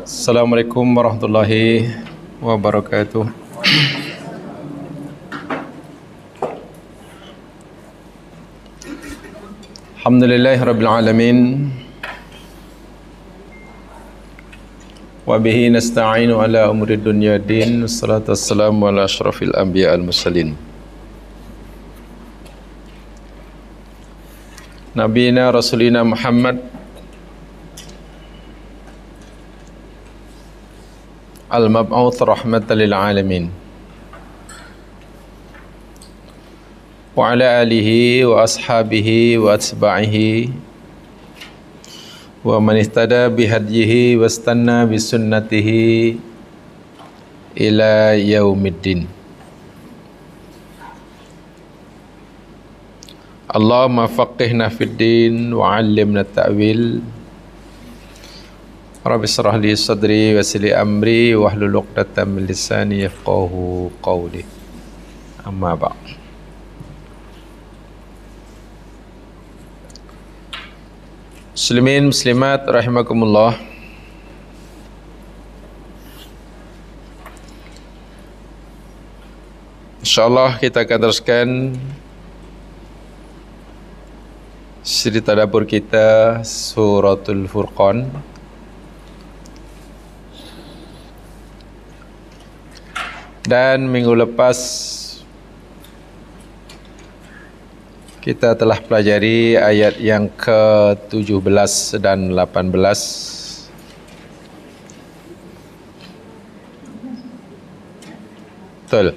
Assalamualaikum warahmatullahi wabarakatuh. Alhamdulillah rabbil alamin. Wa nasta'inu ala umri dunya din. Salatu wassalamu ala asyrafil anbiya al mursalin. Nabi Rasulina Muhammad المبعوث رحمة للعالمين وعلى آله وأصحابه وأتباعه ومن اهتدى بهديه واستنى بسنته إلى يوم الدين اللهم فقهنا في الدين وعلمنا التأويل Rabbi israh li sadri wasili amri wahlul 'uqdatam min lisani yafqahu qawli. Amma ba. Muslimin muslimat rahimakumullah. Insyaallah kita akan teruskan cerita dapur kita suratul furqan. dan minggu lepas kita telah pelajari ayat yang ke-17 dan 18 Tol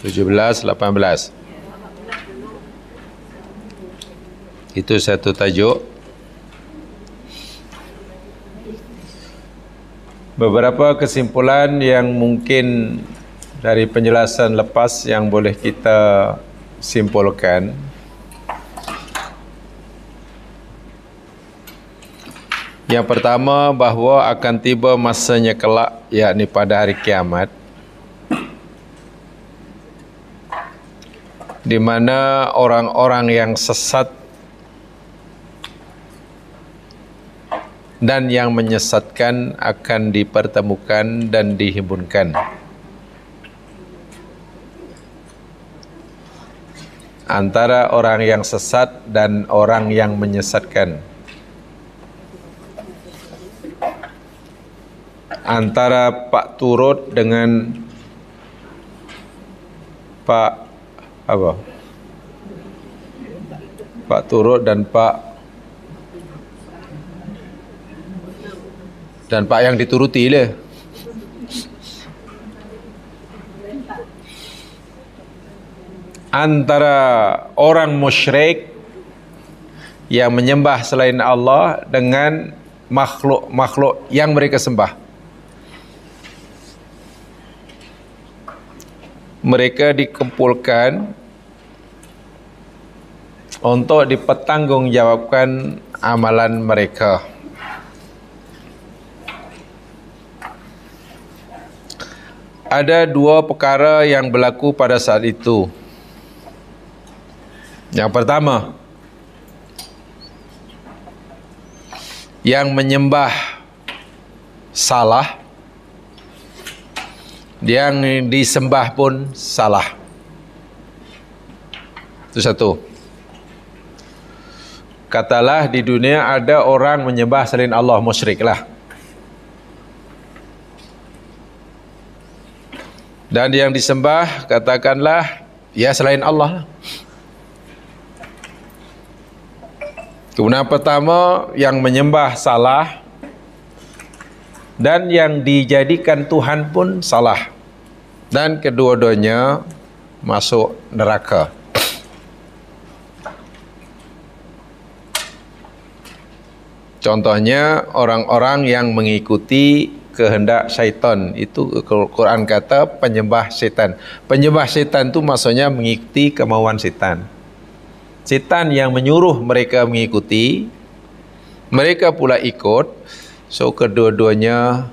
tujuh belas, lapan belas. Itu satu tajuk. beberapa kesimpulan yang mungkin dari penjelasan lepas yang boleh kita simpulkan yang pertama bahawa akan tiba masanya kelak yakni pada hari kiamat di mana orang-orang yang sesat dan yang menyesatkan akan dipertemukan dan dihimpunkan. Antara orang yang sesat dan orang yang menyesatkan. Antara Pak Turut dengan Pak apa? Pak Turut dan Pak Dan Pak Yang dituruti lah. Antara orang musyrik yang menyembah selain Allah dengan makhluk-makhluk yang mereka sembah. Mereka dikumpulkan untuk dipertanggungjawabkan amalan mereka. Mereka. ada dua perkara yang berlaku pada saat itu. Yang pertama, yang menyembah salah, yang disembah pun salah. Itu satu. Katalah di dunia ada orang menyembah selain Allah musyriklah. dan yang disembah katakanlah ya selain Allah. Kemudian pertama yang menyembah salah dan yang dijadikan Tuhan pun salah. Dan kedua-duanya masuk neraka. Contohnya orang-orang yang mengikuti kehendak syaitan itu Quran kata penyembah setan penyembah setan itu maksudnya mengikuti kemauan setan setan yang menyuruh mereka mengikuti mereka pula ikut so kedua-duanya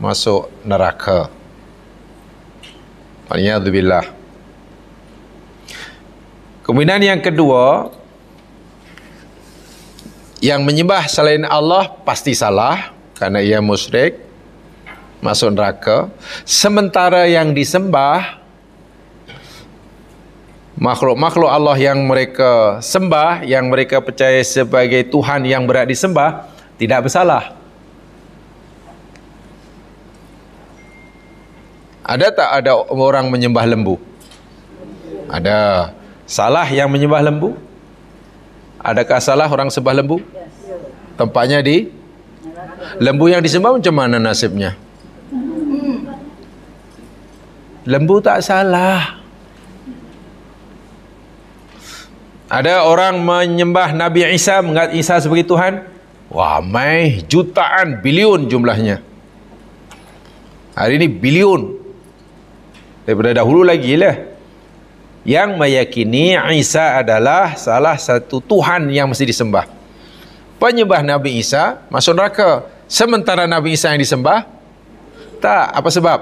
masuk neraka Alhamdulillah kemudian yang kedua yang menyembah selain Allah pasti salah karena ia musyrik masuk neraka. Sementara yang disembah, makhluk-makhluk Allah yang mereka sembah, yang mereka percaya sebagai Tuhan yang berat disembah, tidak bersalah. Ada tak ada orang menyembah lembu? Ada. Salah yang menyembah lembu? Adakah salah orang sembah lembu? Tempatnya di? Lembu yang disembah macam mana nasibnya? Lembu tak salah. Ada orang menyembah Nabi Isa, mengat Isa sebagai Tuhan. Wah, mai jutaan, bilion jumlahnya. Hari ini bilion. Daripada dahulu lagi lah. Yang meyakini Isa adalah salah satu Tuhan yang mesti disembah. Penyembah Nabi Isa masuk neraka. Sementara Nabi Isa yang disembah, tak. Apa sebab?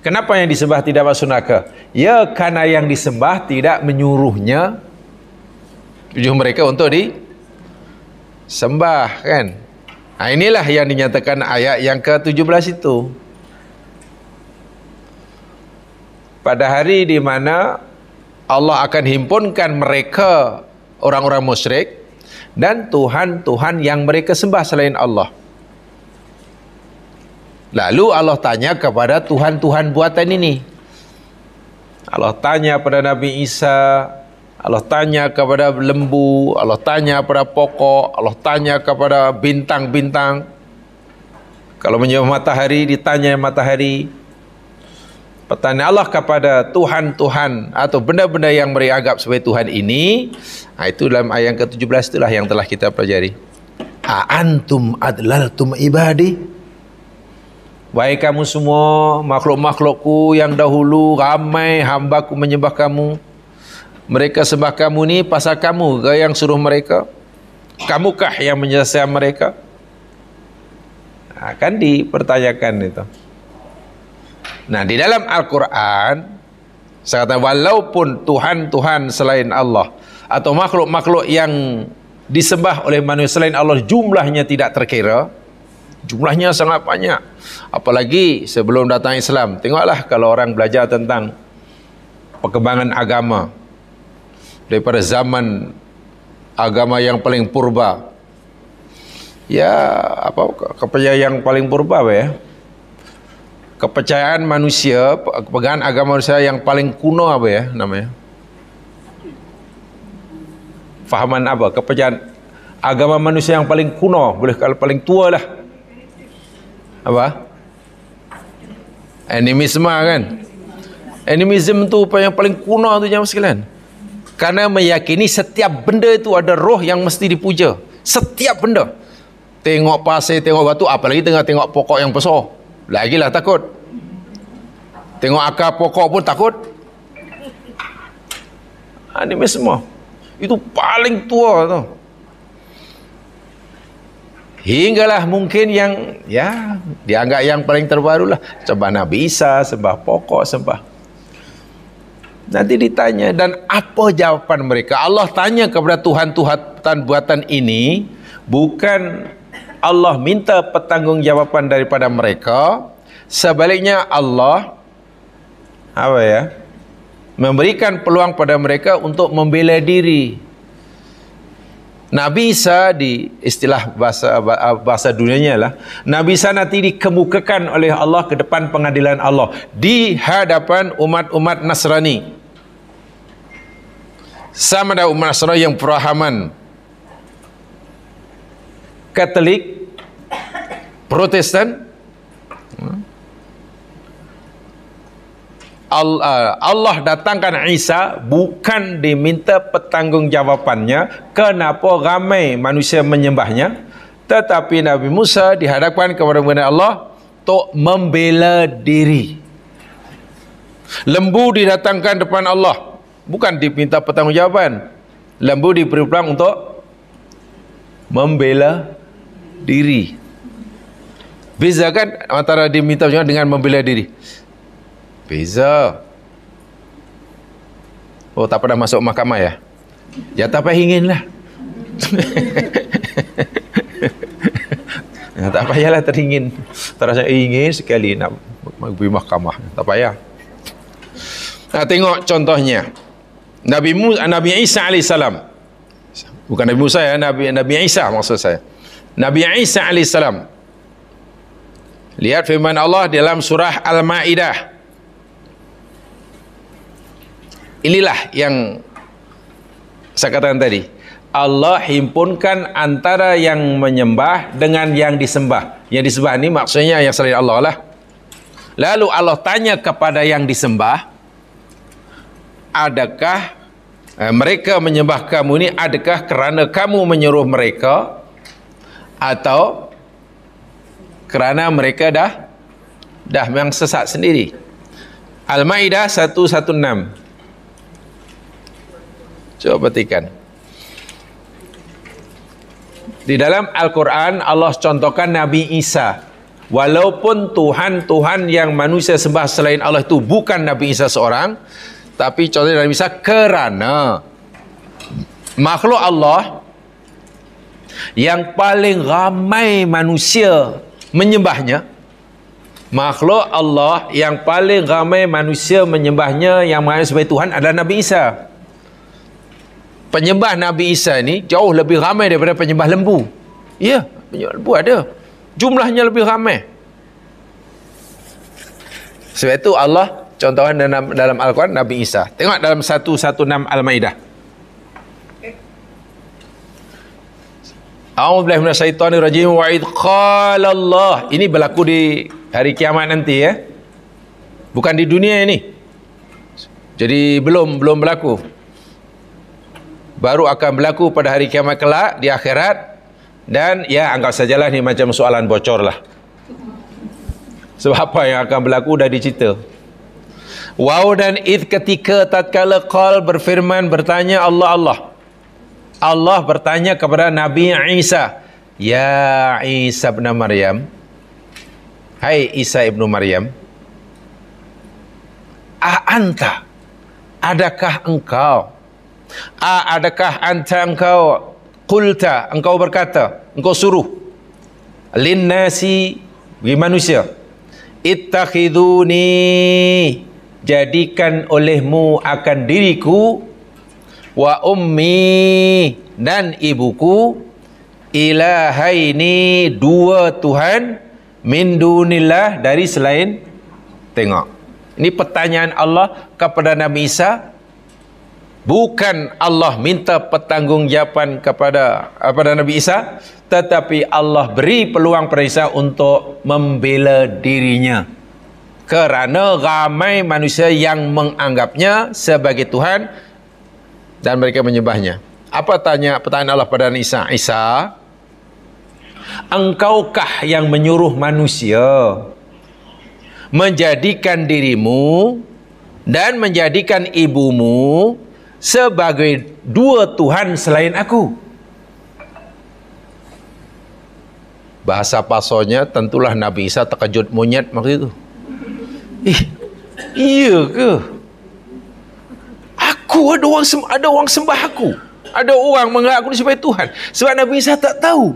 Kenapa yang disembah tidak masuk neraka? Ya, karena yang disembah tidak menyuruhnya tujuh mereka untuk di sembah kan? Nah, inilah yang dinyatakan ayat yang ke-17 itu. Pada hari di mana Allah akan himpunkan mereka orang-orang musyrik dan Tuhan-Tuhan yang mereka sembah selain Allah. Lalu Allah tanya kepada Tuhan-Tuhan buatan ini. Allah tanya kepada Nabi Isa, Allah tanya kepada lembu, Allah tanya kepada pokok, Allah tanya kepada bintang-bintang. Kalau menyebut matahari, ditanya matahari. Pertanyaan Allah kepada Tuhan-Tuhan atau benda-benda yang mereka agap sebagai Tuhan ini, nah ha, itu dalam ayat ke-17 itulah yang telah kita pelajari. A'antum adlaltum ibadih. Baik kamu semua, makhluk-makhlukku yang dahulu ramai hamba ku menyembah kamu. Mereka sembah kamu ni pasal kamu ke yang suruh mereka? Kamukah yang menyelesaikan mereka? Akan ha, dipertanyakan itu. Nah, di dalam Al-Quran, saya kata, walaupun Tuhan-Tuhan selain Allah, atau makhluk-makhluk yang disembah oleh manusia selain Allah jumlahnya tidak terkira, jumlahnya sangat banyak apalagi sebelum datang Islam tengoklah kalau orang belajar tentang perkembangan agama daripada zaman agama yang paling purba ya apa kepercayaan yang paling purba ya kepercayaan manusia kepercayaan agama manusia yang paling kuno apa ya namanya fahaman apa kepercayaan agama manusia yang paling kuno boleh kalau paling tua lah apa animisme lah kan animisme tu apa yang paling kuno tu jangan sekalian kerana meyakini setiap benda itu ada roh yang mesti dipuja setiap benda tengok pasir tengok batu apalagi tengah tengok pokok yang besar lah takut tengok akar pokok pun takut animisme lah. itu paling tua tu Hinggalah mungkin yang ya dianggap yang paling terbaru lah. sembah Nabi Isa, sembah pokok, sembah. Nanti ditanya dan apa jawapan mereka? Allah tanya kepada Tuhan-tuhan buatan ini bukan Allah minta pertanggungjawaban daripada mereka, sebaliknya Allah apa ya? memberikan peluang pada mereka untuk membela diri Nabi Isa di istilah bahasa bahasa dunianya lah Nabi Isa nanti dikemukakan oleh Allah ke depan pengadilan Allah di hadapan umat-umat Nasrani sama ada umat Nasrani yang perahaman Katolik Protestan Uh, Allah datangkan Isa bukan diminta pertanggungjawabannya kenapa ramai manusia menyembahnya tetapi Nabi Musa dihadapkan kepada benda Allah untuk membela diri lembu didatangkan depan Allah bukan diminta pertanggungjawaban lembu diberi peluang untuk membela diri kan antara diminta dengan membela diri. Beza. Oh, tak pernah masuk mahkamah ya? Ya, tak payah ingin lah. tak payahlah teringin. Terasa ingin sekali nak pergi mahkamah. Tak payah. Nah, tengok contohnya. Nabi Musa, Nabi Isa AS. Bukan Nabi Musa ya, Nabi, Nabi Isa maksud saya. Nabi Isa AS. Lihat firman Allah dalam surah Al-Ma'idah inilah yang saya katakan tadi Allah himpunkan antara yang menyembah dengan yang disembah yang disembah ini maksudnya yang selain Allah lah lalu Allah tanya kepada yang disembah adakah eh, mereka menyembah kamu ini adakah kerana kamu menyuruh mereka atau kerana mereka dah dah memang sesat sendiri Al-Maidah 116 Cuba perhatikan. Di dalam Al-Quran, Allah contohkan Nabi Isa. Walaupun Tuhan-Tuhan yang manusia sembah selain Allah itu bukan Nabi Isa seorang. Tapi contohnya Nabi Isa kerana makhluk Allah yang paling ramai manusia menyembahnya makhluk Allah yang paling ramai manusia menyembahnya yang mengatakan sebagai Tuhan adalah Nabi Isa penyembah Nabi Isa ni jauh lebih ramai daripada penyembah lembu. Ya, penyembah lembu ada. Jumlahnya lebih ramai. Sebab itu Allah contohkan dalam, dalam Al-Quran Nabi Isa. Tengok dalam 116 Al-Maidah. A'udzu billahi minasyaitonir rajim wa id qala Allah. Ini berlaku di hari kiamat nanti ya. Bukan di dunia ini. Jadi belum belum berlaku baru akan berlaku pada hari kiamat kelak di akhirat dan ya anggap sajalah ni macam soalan bocor lah sebab apa yang akan berlaku dah dicerita Wow dan id ketika tatkala qal berfirman bertanya Allah Allah. Allah bertanya kepada Nabi Isa, "Ya Isa bin Maryam, hai Isa ibnu Maryam, Ah anta adakah engkau?" A ah, adakah anta engkau qulta engkau berkata engkau suruh lin nasi bagi manusia ittakhiduni jadikan olehmu akan diriku wa ummi dan ibuku ilahaini dua tuhan min dunillah dari selain tengok ini pertanyaan Allah kepada Nabi Isa bukan Allah minta pertanggungjawapan kepada kepada Nabi Isa tetapi Allah beri peluang kepada Isa untuk membela dirinya kerana ramai manusia yang menganggapnya sebagai Tuhan dan mereka menyembahnya. Apa tanya pertanyaan Allah kepada Nabi Isa? Isa, engkaukah yang menyuruh manusia menjadikan dirimu dan menjadikan ibumu sebagai dua Tuhan selain aku. Bahasa pasonya tentulah Nabi Isa terkejut monyet waktu itu. Ih, iya ke? Aku ada orang ada orang sembah aku. Ada orang mengaku sebagai Tuhan. Sebab Nabi Isa tak tahu.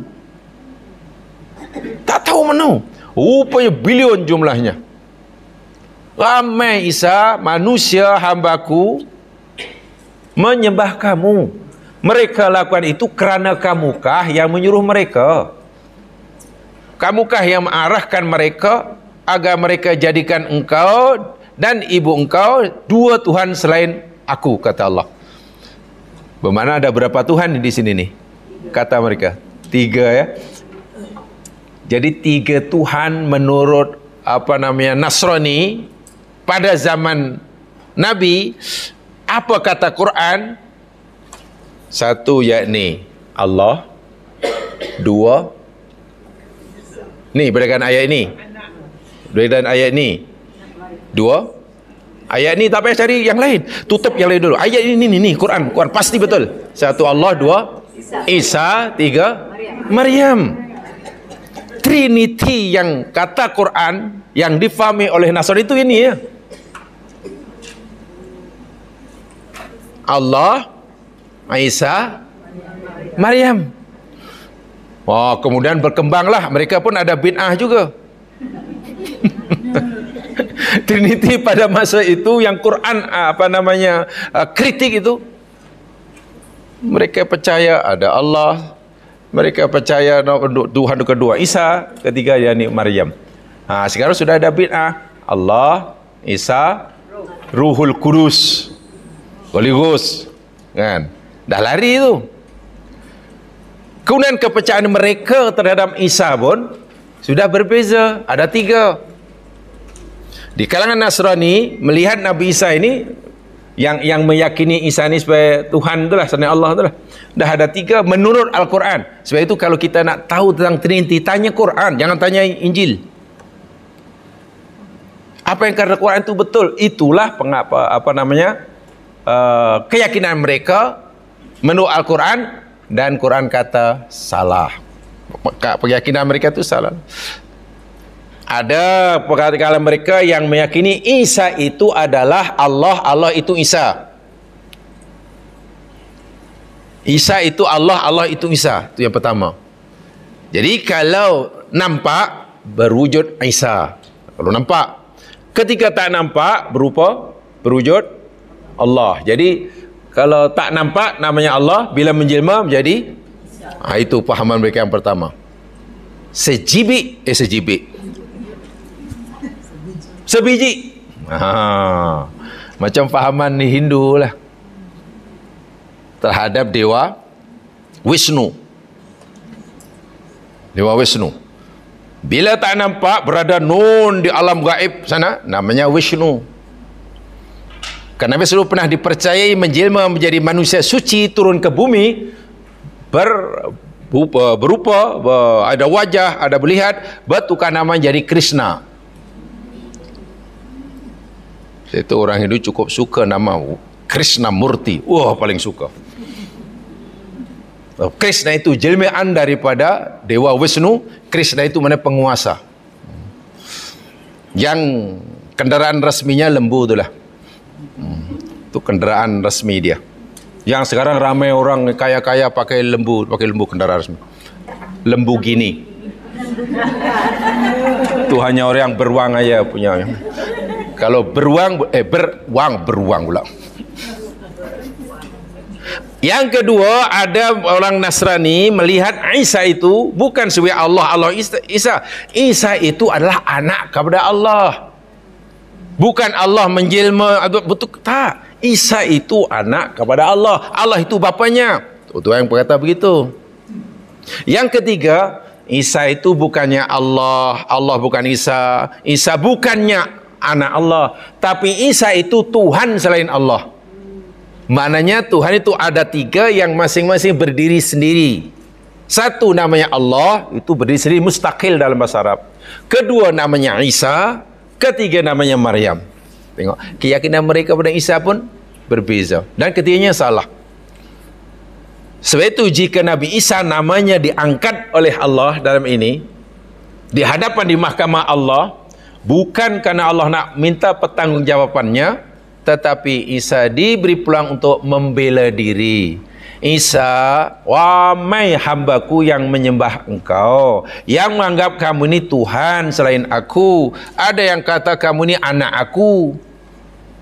Tak tahu mana. Rupanya bilion jumlahnya. Ramai Isa, manusia, hambaku, menyembah kamu. Mereka lakukan itu kerana kamukah yang menyuruh mereka? Kamukah yang mengarahkan mereka agar mereka jadikan engkau dan ibu engkau dua Tuhan selain aku, kata Allah. Bermakna ada berapa Tuhan di sini nih? Kata mereka. Tiga ya. Jadi tiga Tuhan menurut apa namanya Nasrani pada zaman Nabi apa kata Quran? Satu yakni Allah. Dua. Ni berikan ayat ini. Berikan ayat ini. Dua. Ayat ini tak payah cari yang lain. Tutup yang lain dulu. Ayat ini, ini, ini. Quran. Quran pasti betul. Satu Allah. Dua. Isa. Tiga. Maryam. Trinity yang kata Quran yang difahami oleh Nasrani itu ini ya. Allah Isa Maryam Wah, oh, kemudian berkembanglah mereka pun ada bid'ah juga. Trinity pada masa itu yang Quran ah, apa namanya ah, kritik itu mereka percaya ada Allah, mereka percaya Tuhan kedua Isa, ketiga yakni Maryam. Ha, sekarang sudah ada bid'ah Allah, Isa, Ruhul Kudus. Ruhul Kudus. Koligus, kan dah lari tu kemudian kepercayaan mereka terhadap Isa pun sudah berbeza ada tiga di kalangan Nasrani melihat Nabi Isa ini yang yang meyakini Isa ini sebagai Tuhan tu lah. sebenarnya Allah tu lah. dah ada tiga menurut Al-Quran sebab itu kalau kita nak tahu tentang Trinity tanya Quran jangan tanya Injil apa yang kata Quran itu betul itulah pengapa apa namanya uh, keyakinan mereka menurut Al-Quran dan Quran kata salah. Keyakinan mereka itu salah. Ada perkataan mereka yang meyakini Isa itu adalah Allah, Allah itu Isa. Isa itu Allah, Allah itu Isa. Itu yang pertama. Jadi kalau nampak berwujud Isa. Kalau nampak. Ketika tak nampak berupa berwujud Allah. Jadi kalau tak nampak namanya Allah bila menjelma menjadi ha, itu pahaman mereka yang pertama. Sejibi eh sejibi. Sebiji. Ha. Macam pahaman ni Hindu lah. Terhadap Dewa Wisnu. Dewa Wisnu. Bila tak nampak berada nun di alam gaib sana namanya Wisnu. Karena Nabi Rasulullah pernah dipercayai menjelma menjadi manusia suci turun ke bumi ber, eh, berupa, berupa eh, ber, ada wajah, ada melihat bertukar nama jadi Krishna. Itu orang Hindu cukup suka nama Krishna Murti. Wah, paling suka. Eh, Krishna itu jelmaan daripada Dewa Wisnu. Krishna itu mana penguasa. Yang kendaraan resminya lembu itulah itu kendaraan resmi dia. Yang sekarang ramai orang kaya-kaya pakai lembu, pakai lembu kendaraan resmi. Lembu gini. Itu hanya orang yang beruang aja punya. Kalau beruang, eh beruang, beruang pula. Yang kedua, ada orang Nasrani melihat Isa itu bukan sebagai Allah, Allah Isa. Isa itu adalah anak kepada Allah. Bukan Allah menjelma, betul tak? Isa itu anak kepada Allah. Allah itu bapanya. Oh, Tuan-tuan yang berkata begitu. Yang ketiga, Isa itu bukannya Allah. Allah bukan Isa. Isa bukannya anak Allah. Tapi Isa itu Tuhan selain Allah. Mananya Tuhan itu ada tiga yang masing-masing berdiri sendiri. Satu namanya Allah, itu berdiri sendiri mustakil dalam bahasa Arab. Kedua namanya Isa, ketiga namanya Maryam. Tengok keyakinan mereka pada Isa pun berbeza dan ketianya salah. Sebab itu jika Nabi Isa namanya diangkat oleh Allah dalam ini di hadapan di mahkamah Allah bukan kerana Allah nak minta pertanggungjawabannya tetapi Isa diberi peluang untuk membela diri. Isa, wahai hambaku yang menyembah engkau, yang menganggap kamu ini Tuhan selain aku, ada yang kata kamu ini anak aku,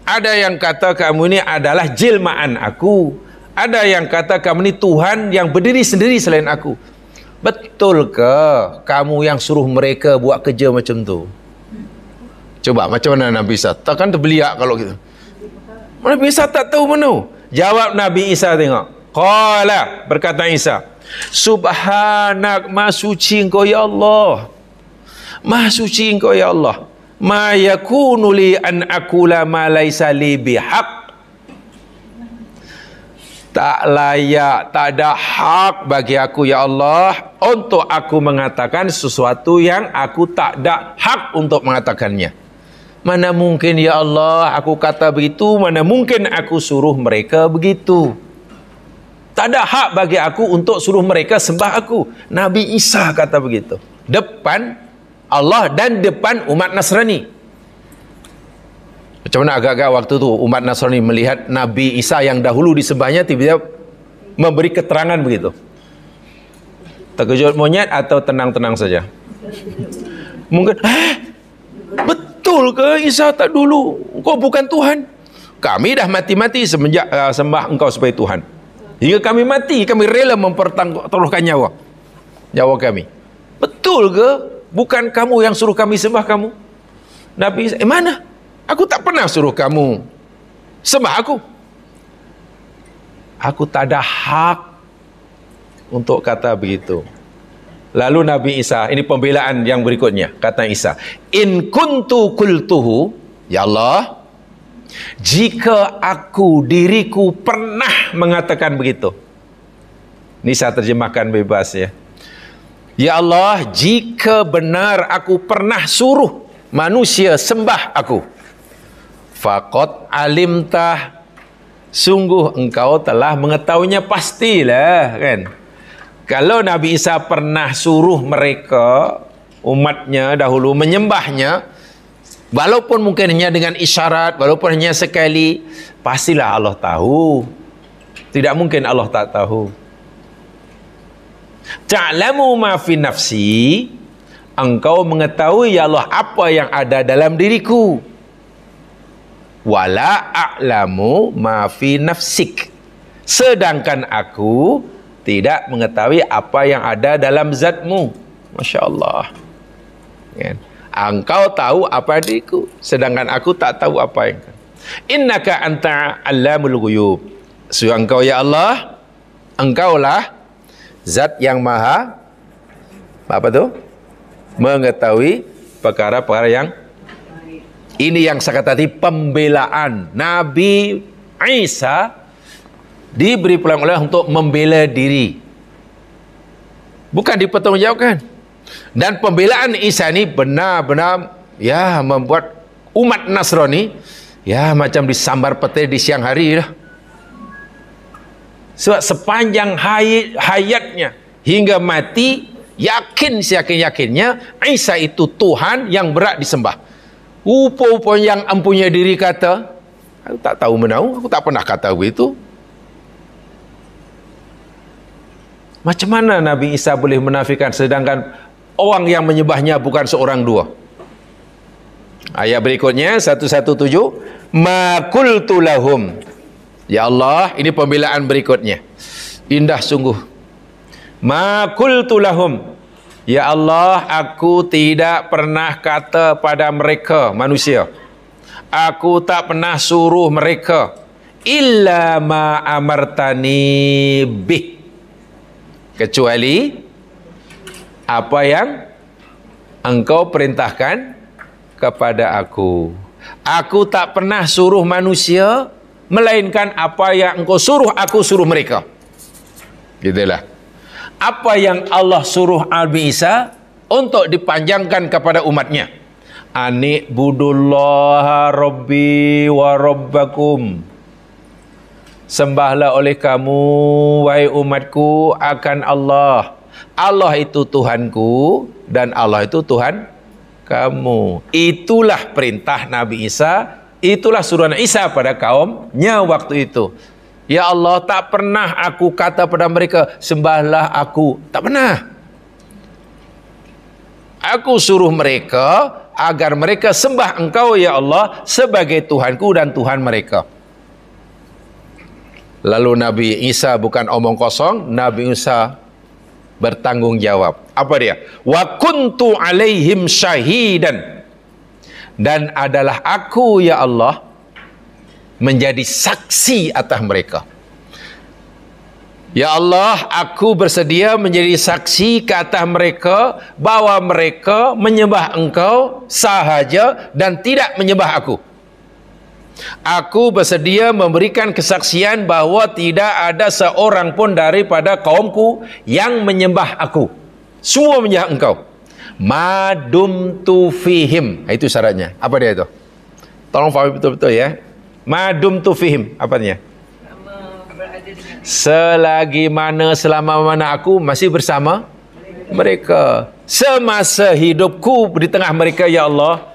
ada yang kata kamu ini adalah jilmaan aku, ada yang kata kamu ini Tuhan yang berdiri sendiri selain aku. Betul ke kamu yang suruh mereka buat kerja macam tu? Coba macam mana Nabi Isa? Takkan terbeliak kalau kita? Nabi Isa tak tahu mana? Jawab Nabi Isa tengok. Qala berkata Isa Subhanak masuci engkau ya Allah Masuci engkau ya Allah Ma yakunu li an akula ma laysa li bihaq Tak layak, tak ada hak bagi aku ya Allah Untuk aku mengatakan sesuatu yang aku tak ada hak untuk mengatakannya Mana mungkin ya Allah aku kata begitu Mana mungkin aku suruh mereka begitu tak ada hak bagi aku untuk suruh mereka sembah aku. Nabi Isa kata begitu. Depan Allah dan depan umat Nasrani. Macam mana agak-agak waktu tu umat Nasrani melihat Nabi Isa yang dahulu disembahnya tiba-tiba memberi keterangan begitu. Terkejut monyet atau tenang-tenang saja? Mungkin, eh, betul ke Isa tak dulu? Kau bukan Tuhan. Kami dah mati-mati semenjak uh, sembah engkau sebagai Tuhan. Hingga kami mati, kami rela mempertaruhkan nyawa. Nyawa kami. Betul ke? Bukan kamu yang suruh kami sembah kamu? Nabi, eh mana? Aku tak pernah suruh kamu sembah aku. Aku tak ada hak untuk kata begitu. Lalu Nabi Isa, ini pembelaan yang berikutnya, kata Isa, "In kuntu qultuhu, ya Allah, jika aku diriku pernah mengatakan begitu. Ini saya terjemahkan bebas ya. Ya Allah, jika benar aku pernah suruh manusia sembah aku. fakot alim tah, Sungguh engkau telah mengetahuinya pastilah kan. Kalau Nabi Isa pernah suruh mereka umatnya dahulu menyembahnya, Walaupun mungkin hanya dengan isyarat, walaupun hanya sekali, pastilah Allah tahu. Tidak mungkin Allah tak tahu. Ta'lamu ma fi nafsi, engkau mengetahui ya Allah apa yang ada dalam diriku. Wala a'lamu ma fi nafsik. Sedangkan aku tidak mengetahui apa yang ada dalam zatmu. Masya Allah. Yeah. Kan? Ah, engkau tahu apa diriku sedangkan aku tak tahu apa yang innaka anta allamul ghuyub sesungguhnya engkau ya Allah engkaulah zat yang maha apa tu mengetahui perkara-perkara yang ini yang saya kata tadi pembelaan Nabi Isa diberi peluang oleh untuk membela diri bukan dipertanggungjawabkan dan pembelaan Isa ini benar-benar ya membuat umat Nasrani ya macam disambar petir di siang hari lah. Sebab sepanjang hayat, hayatnya hingga mati yakin yakin yakinnya Isa itu Tuhan yang berat disembah. Upo-upo yang empunya diri kata, aku tak tahu menau, aku tak pernah kata aku itu Macam mana Nabi Isa boleh menafikan sedangkan orang yang menyembahnya bukan seorang dua. Ayat berikutnya 117 Makultu lahum Ya Allah ini pembelaan berikutnya Indah sungguh Makultu lahum Ya Allah aku tidak pernah kata pada mereka manusia Aku tak pernah suruh mereka Illa ma amartani bih Kecuali apa yang engkau perintahkan kepada aku. Aku tak pernah suruh manusia melainkan apa yang engkau suruh aku suruh mereka. Itulah. Apa yang Allah suruh Abi Isa untuk dipanjangkan kepada umatnya. Ani budullah rabbi wa rabbakum. Sembahlah oleh kamu wahai umatku akan Allah Allah itu Tuhanku dan Allah itu Tuhan kamu. Itulah perintah Nabi Isa, itulah suruhan Isa pada kaumnya waktu itu. Ya Allah, tak pernah aku kata pada mereka, sembahlah aku. Tak pernah. Aku suruh mereka agar mereka sembah engkau ya Allah sebagai Tuhanku dan Tuhan mereka. Lalu Nabi Isa bukan omong kosong, Nabi Isa bertanggungjawab. Apa dia? Wa kuntu alaihim syahidan. Dan adalah aku ya Allah menjadi saksi atas mereka. Ya Allah, aku bersedia menjadi saksi ke atas mereka bahawa mereka menyembah engkau sahaja dan tidak menyembah aku. Aku bersedia memberikan kesaksian bahawa tidak ada seorang pun daripada kaumku yang menyembah aku. Semua menyembah engkau. Madum tu fihim. Ha, itu syaratnya. Apa dia itu? Tolong faham betul-betul ya. Madum tu fihim. Apa dia? Selagi mana selama mana aku masih bersama mereka. Semasa hidupku di tengah mereka ya Allah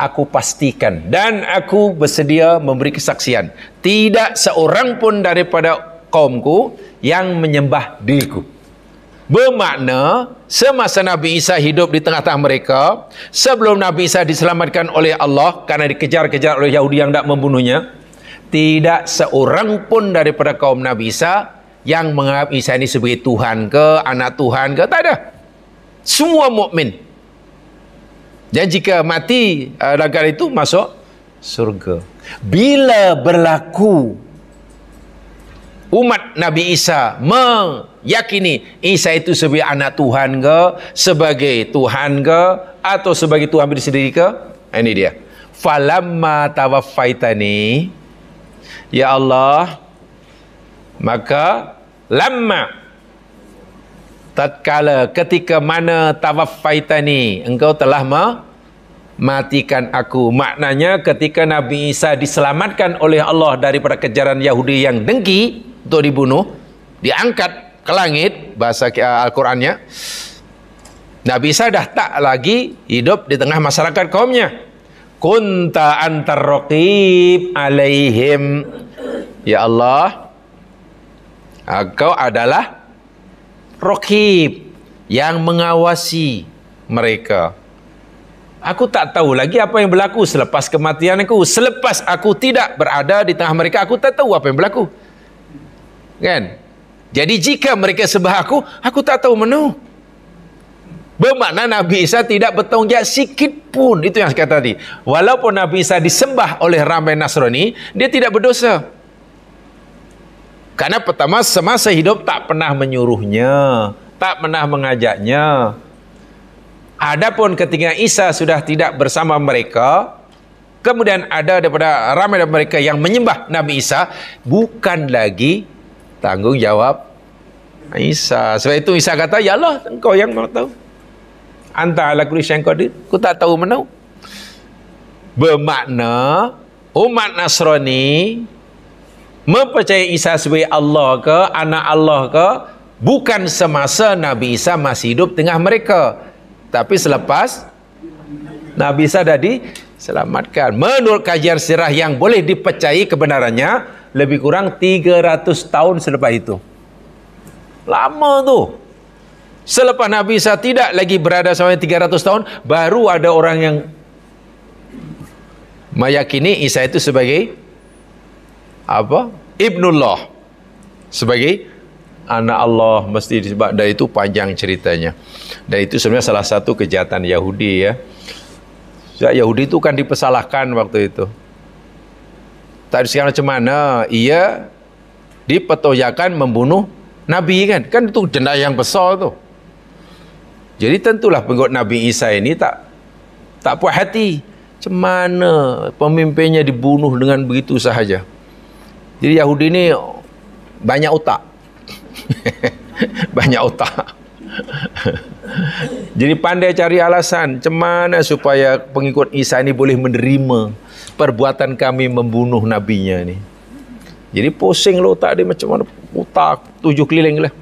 aku pastikan dan aku bersedia memberi kesaksian. Tidak seorang pun daripada kaumku yang menyembah diriku. Bermakna semasa Nabi Isa hidup di tengah-tengah mereka, sebelum Nabi Isa diselamatkan oleh Allah karena dikejar-kejar oleh Yahudi yang tidak membunuhnya, tidak seorang pun daripada kaum Nabi Isa yang menganggap Isa ini sebagai Tuhan ke, anak Tuhan ke, tak ada. Semua mukmin jadi jika mati uh, dalam itu masuk surga. Bila berlaku umat Nabi Isa meyakini Isa itu sebagai anak Tuhan ke, sebagai Tuhan ke atau sebagai Tuhan diri sendiri ke? Ini dia. Falamma tawaffaitani ya Allah maka lamma tatkala ketika mana tawaffaitani engkau telah mematikan aku maknanya ketika Nabi Isa diselamatkan oleh Allah daripada kejaran Yahudi yang dengki untuk dibunuh diangkat ke langit bahasa eh, Al-Qurannya Nabi Isa dah tak lagi hidup di tengah masyarakat kaumnya kunta antarraqib alaihim ya Allah engkau adalah Rokib yang mengawasi mereka. Aku tak tahu lagi apa yang berlaku selepas kematian aku. Selepas aku tidak berada di tengah mereka, aku tak tahu apa yang berlaku. Kan? Jadi jika mereka sebah aku, aku tak tahu menu. Bermakna Nabi Isa tidak bertanggungjawab sikit pun. Itu yang saya kata tadi. Walaupun Nabi Isa disembah oleh ramai Nasrani, dia tidak berdosa. Karena pertama semasa hidup tak pernah menyuruhnya, tak pernah mengajaknya. Adapun ketika Isa sudah tidak bersama mereka, kemudian ada daripada ramai daripada mereka yang menyembah Nabi Isa, bukan lagi tanggungjawab Isa. Sebab itu Isa kata, Ya Allah, engkau yang mau tahu. Anta ala kulis yang kau aku tak tahu menau. Bermakna, umat Nasrani, mempercayai Isa sebagai Allah ke, anak Allah ke, bukan semasa Nabi Isa masih hidup tengah mereka. Tapi selepas Nabi Isa dah diselamatkan. Menurut kajian sirah yang boleh dipercayai kebenarannya, lebih kurang 300 tahun selepas itu. Lama tu. Selepas Nabi Isa tidak lagi berada sampai 300 tahun, baru ada orang yang meyakini Isa itu sebagai apa ibnullah sebagai anak Allah mesti disebab dan itu panjang ceritanya dan itu sebenarnya salah satu kejahatan Yahudi ya sejak Yahudi itu kan dipersalahkan waktu itu tak disekan macam mana ia dipetoyakan membunuh Nabi kan kan itu jenayah yang besar tu jadi tentulah pengikut Nabi Isa ini tak tak puas hati macam mana pemimpinnya dibunuh dengan begitu sahaja jadi Yahudi ni banyak otak. banyak otak. Jadi pandai cari alasan macam mana supaya pengikut Isa ni boleh menerima perbuatan kami membunuh nabinya ni. Jadi pusing lo lah tak, dia macam mana otak tujuh keliling lah.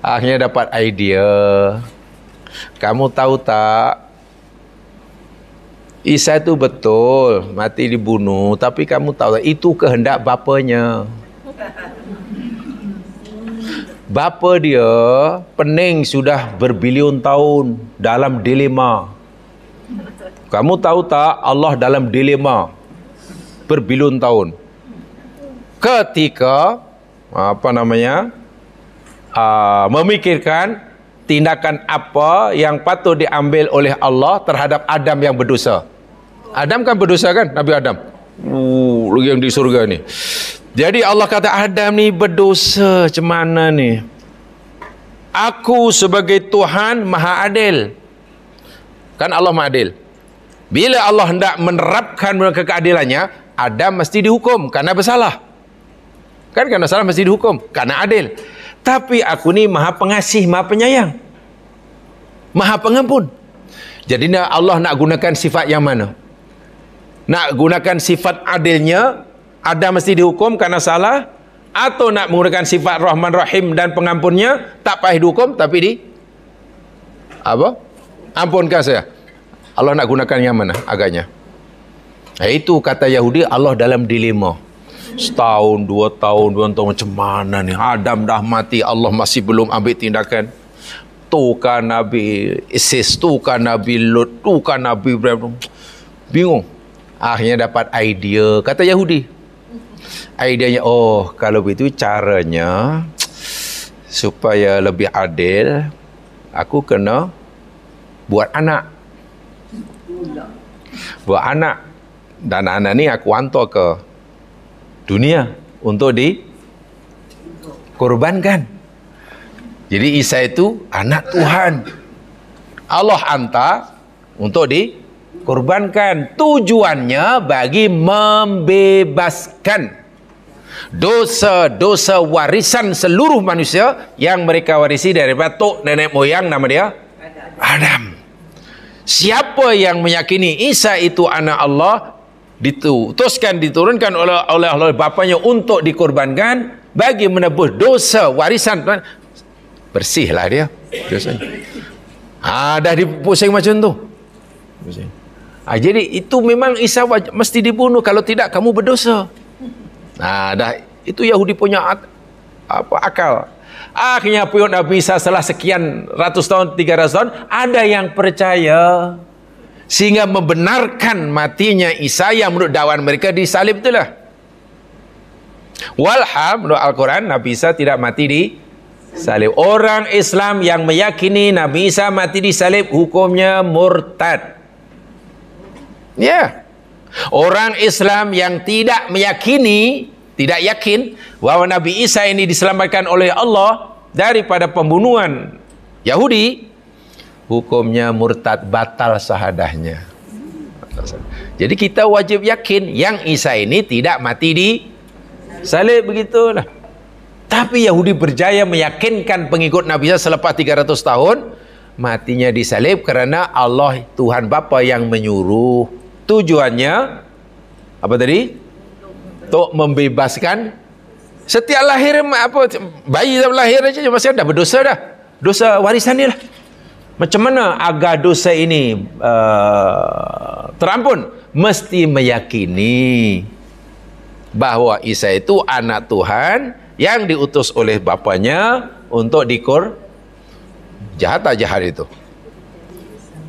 Akhirnya dapat idea. Kamu tahu tak Isa itu betul mati dibunuh tapi kamu tahu itu kehendak bapanya bapa dia pening sudah berbilion tahun dalam dilema kamu tahu tak Allah dalam dilema berbilion tahun ketika apa namanya uh, memikirkan tindakan apa yang patut diambil oleh Allah terhadap Adam yang berdosa Adam kan berdosa kan Nabi Adam Uh, lagi yang di surga ni jadi Allah kata Adam ni berdosa macam mana ni aku sebagai Tuhan maha adil kan Allah maha adil bila Allah hendak menerapkan mereka keadilannya Adam mesti dihukum karena bersalah kan karena salah mesti dihukum karena adil tapi aku ni maha pengasih maha penyayang maha pengampun jadi Allah nak gunakan sifat yang mana nak gunakan sifat adilnya Adam mesti dihukum kerana salah atau nak menggunakan sifat Rahman Rahim dan pengampunnya tak payah dihukum tapi di apa ampunkan saya Allah nak gunakan yang mana agaknya itu kata Yahudi Allah dalam dilema setahun dua tahun dua tahun macam mana ni Adam dah mati Allah masih belum ambil tindakan tukar Nabi Isis tukar Nabi Lut tukar Nabi Ibrahim bingung akhirnya dapat idea kata Yahudi ideanya oh kalau begitu caranya supaya lebih adil aku kena buat anak buat anak dan anak ni aku hantar ke dunia untuk di korbankan jadi Isa itu anak Tuhan Allah hantar untuk di kurbankan tujuannya bagi membebaskan dosa-dosa warisan seluruh manusia yang mereka warisi dari batuk nenek moyang nama dia Adam. Siapa yang meyakini Isa itu anak Allah ditutuskan diturunkan oleh oleh oleh bapanya untuk dikorbankan bagi menebus dosa warisan bersihlah dia dosanya. Eh. Ah dah dipusing macam tu. Pusing. Ha, jadi itu memang Isa mesti dibunuh kalau tidak kamu berdosa. Nah, ha, dah itu Yahudi punya ak- apa akal. Akhirnya pun Nabi Isa setelah sekian ratus tahun, tiga ratus tahun, ada yang percaya sehingga membenarkan matinya Isa yang menurut dakwaan mereka di salib itulah. Walham menurut Al-Quran Nabi Isa tidak mati di salib. Orang Islam yang meyakini Nabi Isa mati di salib hukumnya murtad. Ya. Yeah. Orang Islam yang tidak meyakini, tidak yakin bahwa Nabi Isa ini diselamatkan oleh Allah daripada pembunuhan Yahudi, hukumnya murtad batal sahadahnya. Jadi kita wajib yakin yang Isa ini tidak mati di salib begitulah. Tapi Yahudi berjaya meyakinkan pengikut Nabi Isa selepas 300 tahun matinya di salib kerana Allah Tuhan Bapa yang menyuruh tujuannya apa tadi? Untuk membebaskan setiap lahir apa bayi dah lahir saja masih dah berdosa dah. Dosa warisan dia lah. Macam mana agar dosa ini uh, terampun? Mesti meyakini bahawa Isa itu anak Tuhan yang diutus oleh bapanya untuk dikur. Jahat tak jahat itu?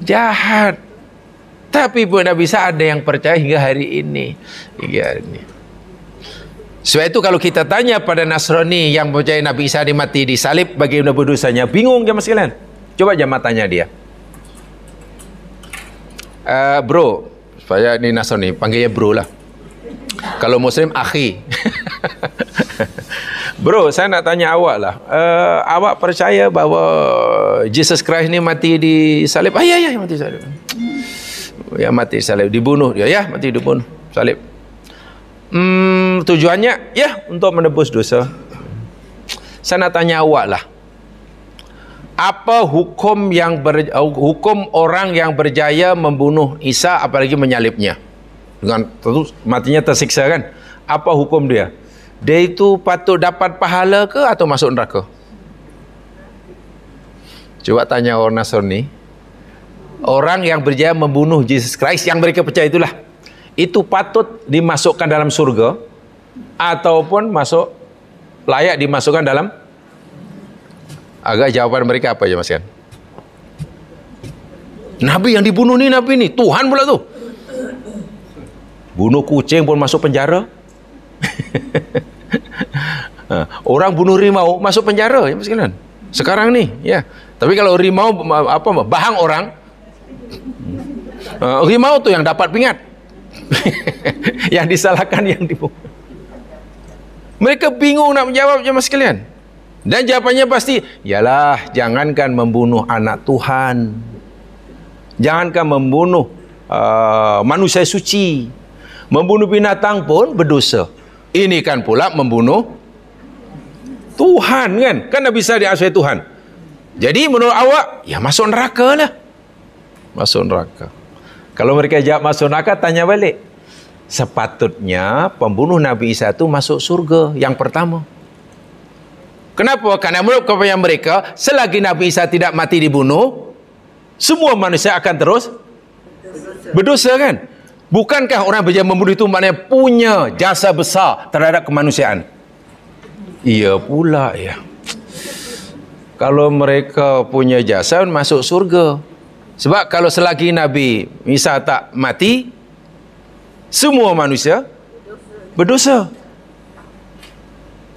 Jahat. Tapi pun tidak bisa ada yang percaya hingga hari ini. Hingga hari ini. Sebab itu kalau kita tanya pada Nasrani yang percaya Nabi Isa mati di salib bagi Nabi dosanya, bingung jemaah sekalian. Coba jemaah tanya dia. Uh, bro, saya ini Nasrani, panggilnya bro lah. Kalau Muslim, akhi. bro, saya nak tanya awak lah. Uh, awak percaya bahawa Jesus Christ ini mati di salib? Ayah ayah ya, mati di salib. Ya mati salib dibunuh dia ya mati dibunuh salib hmm, tujuannya ya untuk menebus dosa saya nak tanya awak lah apa hukum yang ber, hukum orang yang berjaya membunuh Isa apalagi menyalibnya dengan tentu matinya tersiksa kan apa hukum dia dia itu patut dapat pahala ke atau masuk neraka coba tanya orang Nasrani orang yang berjaya membunuh Jesus Christ yang mereka percaya itulah itu patut dimasukkan dalam surga ataupun masuk layak dimasukkan dalam agak jawaban mereka apa ya Mas Ian? Nabi yang dibunuh ni Nabi ni Tuhan pula tu bunuh kucing pun masuk penjara ha, orang bunuh rimau masuk penjara ya Mas Ian? sekarang ni ya tapi kalau rimau apa bahang orang Uh, eh, rimau tu yang dapat pingat yang disalahkan yang dibunuh mereka bingung nak menjawab jemaah sekalian dan jawapannya pasti yalah jangankan membunuh anak Tuhan jangankan membunuh uh, manusia suci membunuh binatang pun berdosa ini kan pula membunuh Tuhan kan kan dah bisa diasuhi Tuhan jadi menurut awak ya masuk neraka lah masuk neraka. Kalau mereka jawab masuk neraka, tanya balik. Sepatutnya pembunuh Nabi Isa itu masuk surga yang pertama. Kenapa? Karena menurut kepada mereka, selagi Nabi Isa tidak mati dibunuh, semua manusia akan terus berdosa kan? Bukankah orang berjaya membunuh itu maknanya punya jasa besar terhadap kemanusiaan? Iya pula ya. Kalau mereka punya jasa masuk surga, sebab kalau selagi Nabi Isa tak mati, semua manusia berdosa.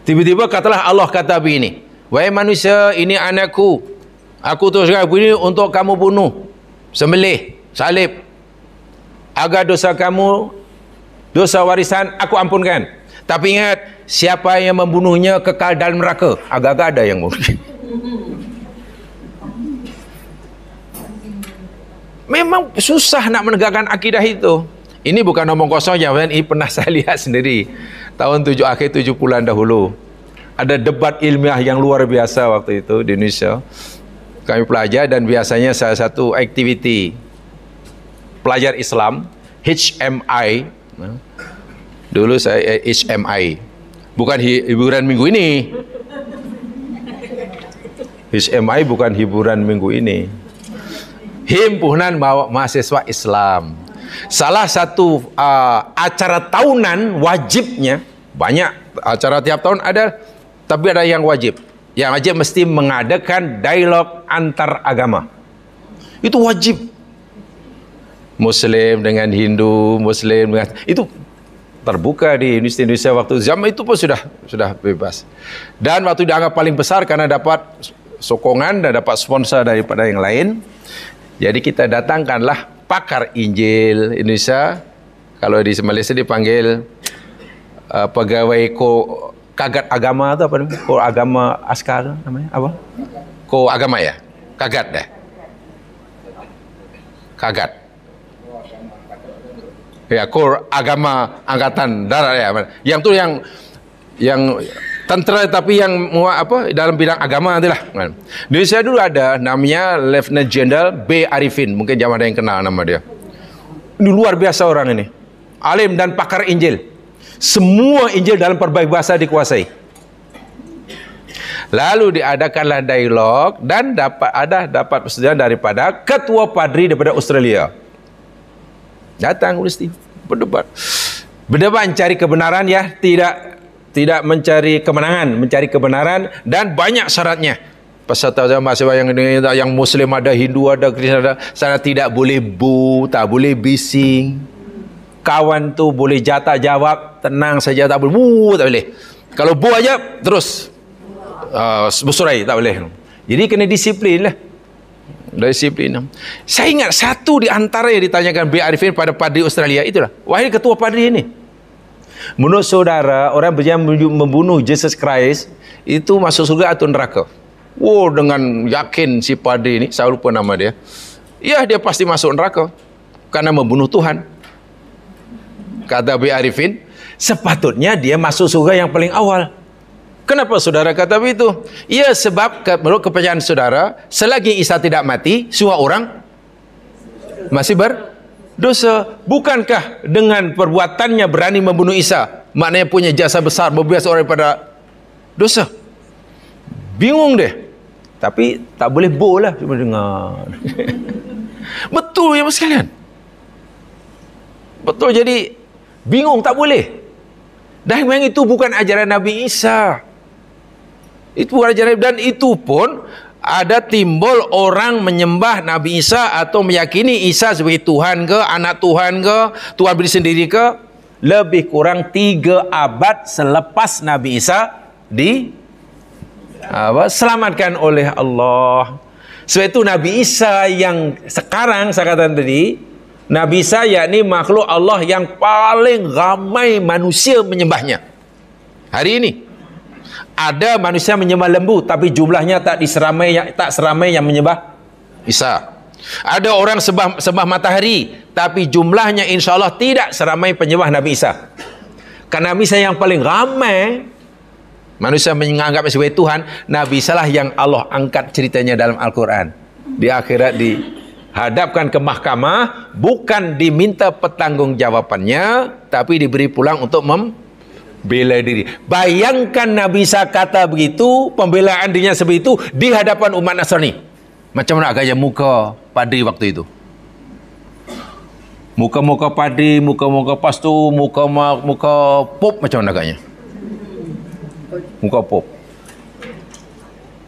Tiba-tiba katalah Allah kata begini, Wahai manusia, ini anakku. Aku teruskan begini untuk kamu bunuh. Sembelih, salib. Agar dosa kamu, dosa warisan, aku ampunkan. Tapi ingat, siapa yang membunuhnya kekal dalam neraka. Agak-agak ada yang mungkin. memang susah nak menegakkan akidah itu. Ini bukan kosong. Yang ini pernah saya lihat sendiri. Tahun tujuh, akhir tujuh bulan dahulu. Ada debat ilmiah yang luar biasa waktu itu di Indonesia. Kami pelajar dan biasanya salah satu aktiviti pelajar Islam, HMI. Dulu saya HMI. Eh, bukan hi, hiburan minggu ini. HMI bukan hiburan minggu ini himpunan mahasiswa Islam. Salah satu uh, acara tahunan wajibnya banyak acara tiap tahun ada tapi ada yang wajib. Yang wajib mesti mengadakan dialog antar agama. Itu wajib. Muslim dengan Hindu, Muslim dengan itu terbuka di Universitas Indonesia waktu zaman itu pun sudah sudah bebas. Dan waktu dianggap paling besar karena dapat sokongan dan dapat sponsor daripada yang lain. Jadi kita datangkanlah pakar Injil Indonesia. Kalau di Malaysia dipanggil uh, pegawai ko kagat agama atau apa namanya? Ko agama askar namanya apa? Ko agama ya? Kagat deh. Ya? Kagat. Ya, ko agama angkatan darat ya. Yang tuh yang yang tentera tapi yang muat apa dalam bidang agama itulah kan. Di saya dulu ada namanya Lieutenant General B Arifin, mungkin jamaah ada yang kenal nama dia. Ini luar biasa orang ini. Alim dan pakar Injil. Semua Injil dalam perbaik bahasa dikuasai. Lalu diadakanlah dialog dan dapat ada dapat persetujuan daripada ketua padri daripada Australia. Datang Gusti berdebat. Berdebat cari kebenaran ya, tidak tidak mencari kemenangan, mencari kebenaran dan banyak syaratnya. Peserta masih yang yang Muslim ada Hindu ada Kristen ada sana tidak boleh bu, tak boleh bising. Kawan tu boleh jatah jawab tenang saja tak boleh bu, tak boleh. Kalau bu aja terus uh, bersurai tak boleh. Jadi kena disiplin lah. Disiplin. Saya ingat satu di antara yang ditanyakan B. Arifin pada Padri Australia itulah. Wahai ketua Padri ini. Menurut saudara, orang berjaya membunuh Jesus Christ, itu masuk surga atau neraka? Wow, dengan yakin si padi ini, saya lupa nama dia. Ya, dia pasti masuk neraka. Karena membunuh Tuhan. Kata B. Arifin, sepatutnya dia masuk surga yang paling awal. Kenapa saudara kata begitu? Ya, sebab menurut kepercayaan saudara, selagi Isa tidak mati, semua orang masih ber dosa bukankah dengan perbuatannya berani membunuh Isa maknanya punya jasa besar berbias orang daripada dosa bingung dia tapi tak boleh bol lah cuma dengar betul ya sekalian betul jadi bingung tak boleh dan yang itu bukan ajaran Nabi Isa itu ajaran dan itu pun ada timbul orang menyembah Nabi Isa atau meyakini Isa sebagai Tuhan ke, anak Tuhan ke, Tuhan beri sendiri ke, lebih kurang tiga abad selepas Nabi Isa di apa, selamatkan oleh Allah. Sebab itu Nabi Isa yang sekarang saya katakan tadi, Nabi Isa yakni makhluk Allah yang paling ramai manusia menyembahnya. Hari ini, ada manusia menyembah lembu tapi jumlahnya tak diseramai yang tak seramai yang menyembah Isa. Ada orang sembah sembah matahari tapi jumlahnya insya Allah tidak seramai penyembah Nabi Isa. Karena Isa yang paling ramai manusia menganggap sebagai Tuhan Nabi Isa lah yang Allah angkat ceritanya dalam Al-Quran. Di akhirat dihadapkan ke mahkamah bukan diminta pertanggungjawabannya tapi diberi pulang untuk mem bela diri. Bayangkan Nabi Isa kata begitu, pembelaan dirinya seperti itu di hadapan umat Nasrani. Macam mana gaya muka padri waktu itu? Muka-muka padri, muka-muka pastu, muka-muka pop macam mana gayanya? Muka pop.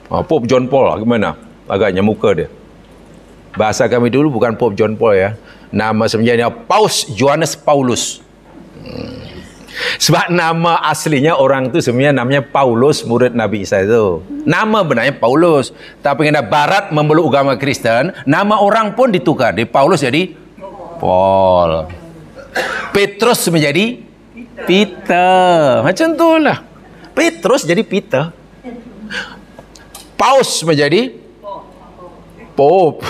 Ah, pop John Paul gimana? Agaknya muka dia. Bahasa kami dulu bukan pop John Paul ya. Nama sebenarnya Paus Johannes Paulus. Hmm. Sebab nama aslinya orang tu sebenarnya namanya Paulus murid Nabi Isa itu. Nama benarnya Paulus. Tapi kena barat memeluk agama Kristen, nama orang pun ditukar. Di Paulus jadi Paul. Petrus menjadi Peter. Macam tu lah. Petrus jadi Peter. Paus menjadi Pope.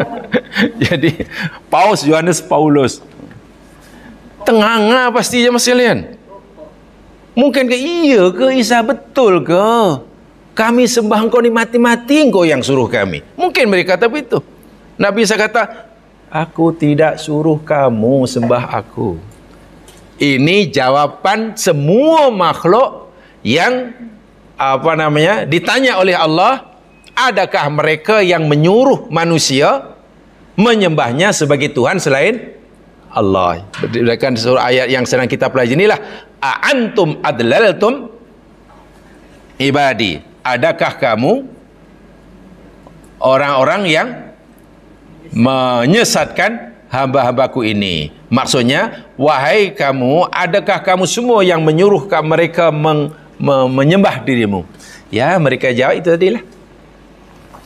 Jadi Paus Yohanes Paulus tenganga pasti jemaah sekalian. Mungkin ke iya ke Isa betul ke? Kami sembah engkau ni mati-mati engkau yang suruh kami. Mungkin mereka kata begitu. Nabi Isa kata, aku tidak suruh kamu sembah aku. Ini jawaban semua makhluk yang apa namanya ditanya oleh Allah adakah mereka yang menyuruh manusia menyembahnya sebagai Tuhan selain Allah. Berdasarkan surah ayat yang sedang kita pelajari inilah A a'antum adlaltum ibadi. Adakah kamu orang-orang yang menyesatkan hamba-hambaku ini? Maksudnya, wahai kamu, adakah kamu semua yang menyuruh mereka meng, me, menyembah dirimu? Ya, mereka jawab itu tadilah.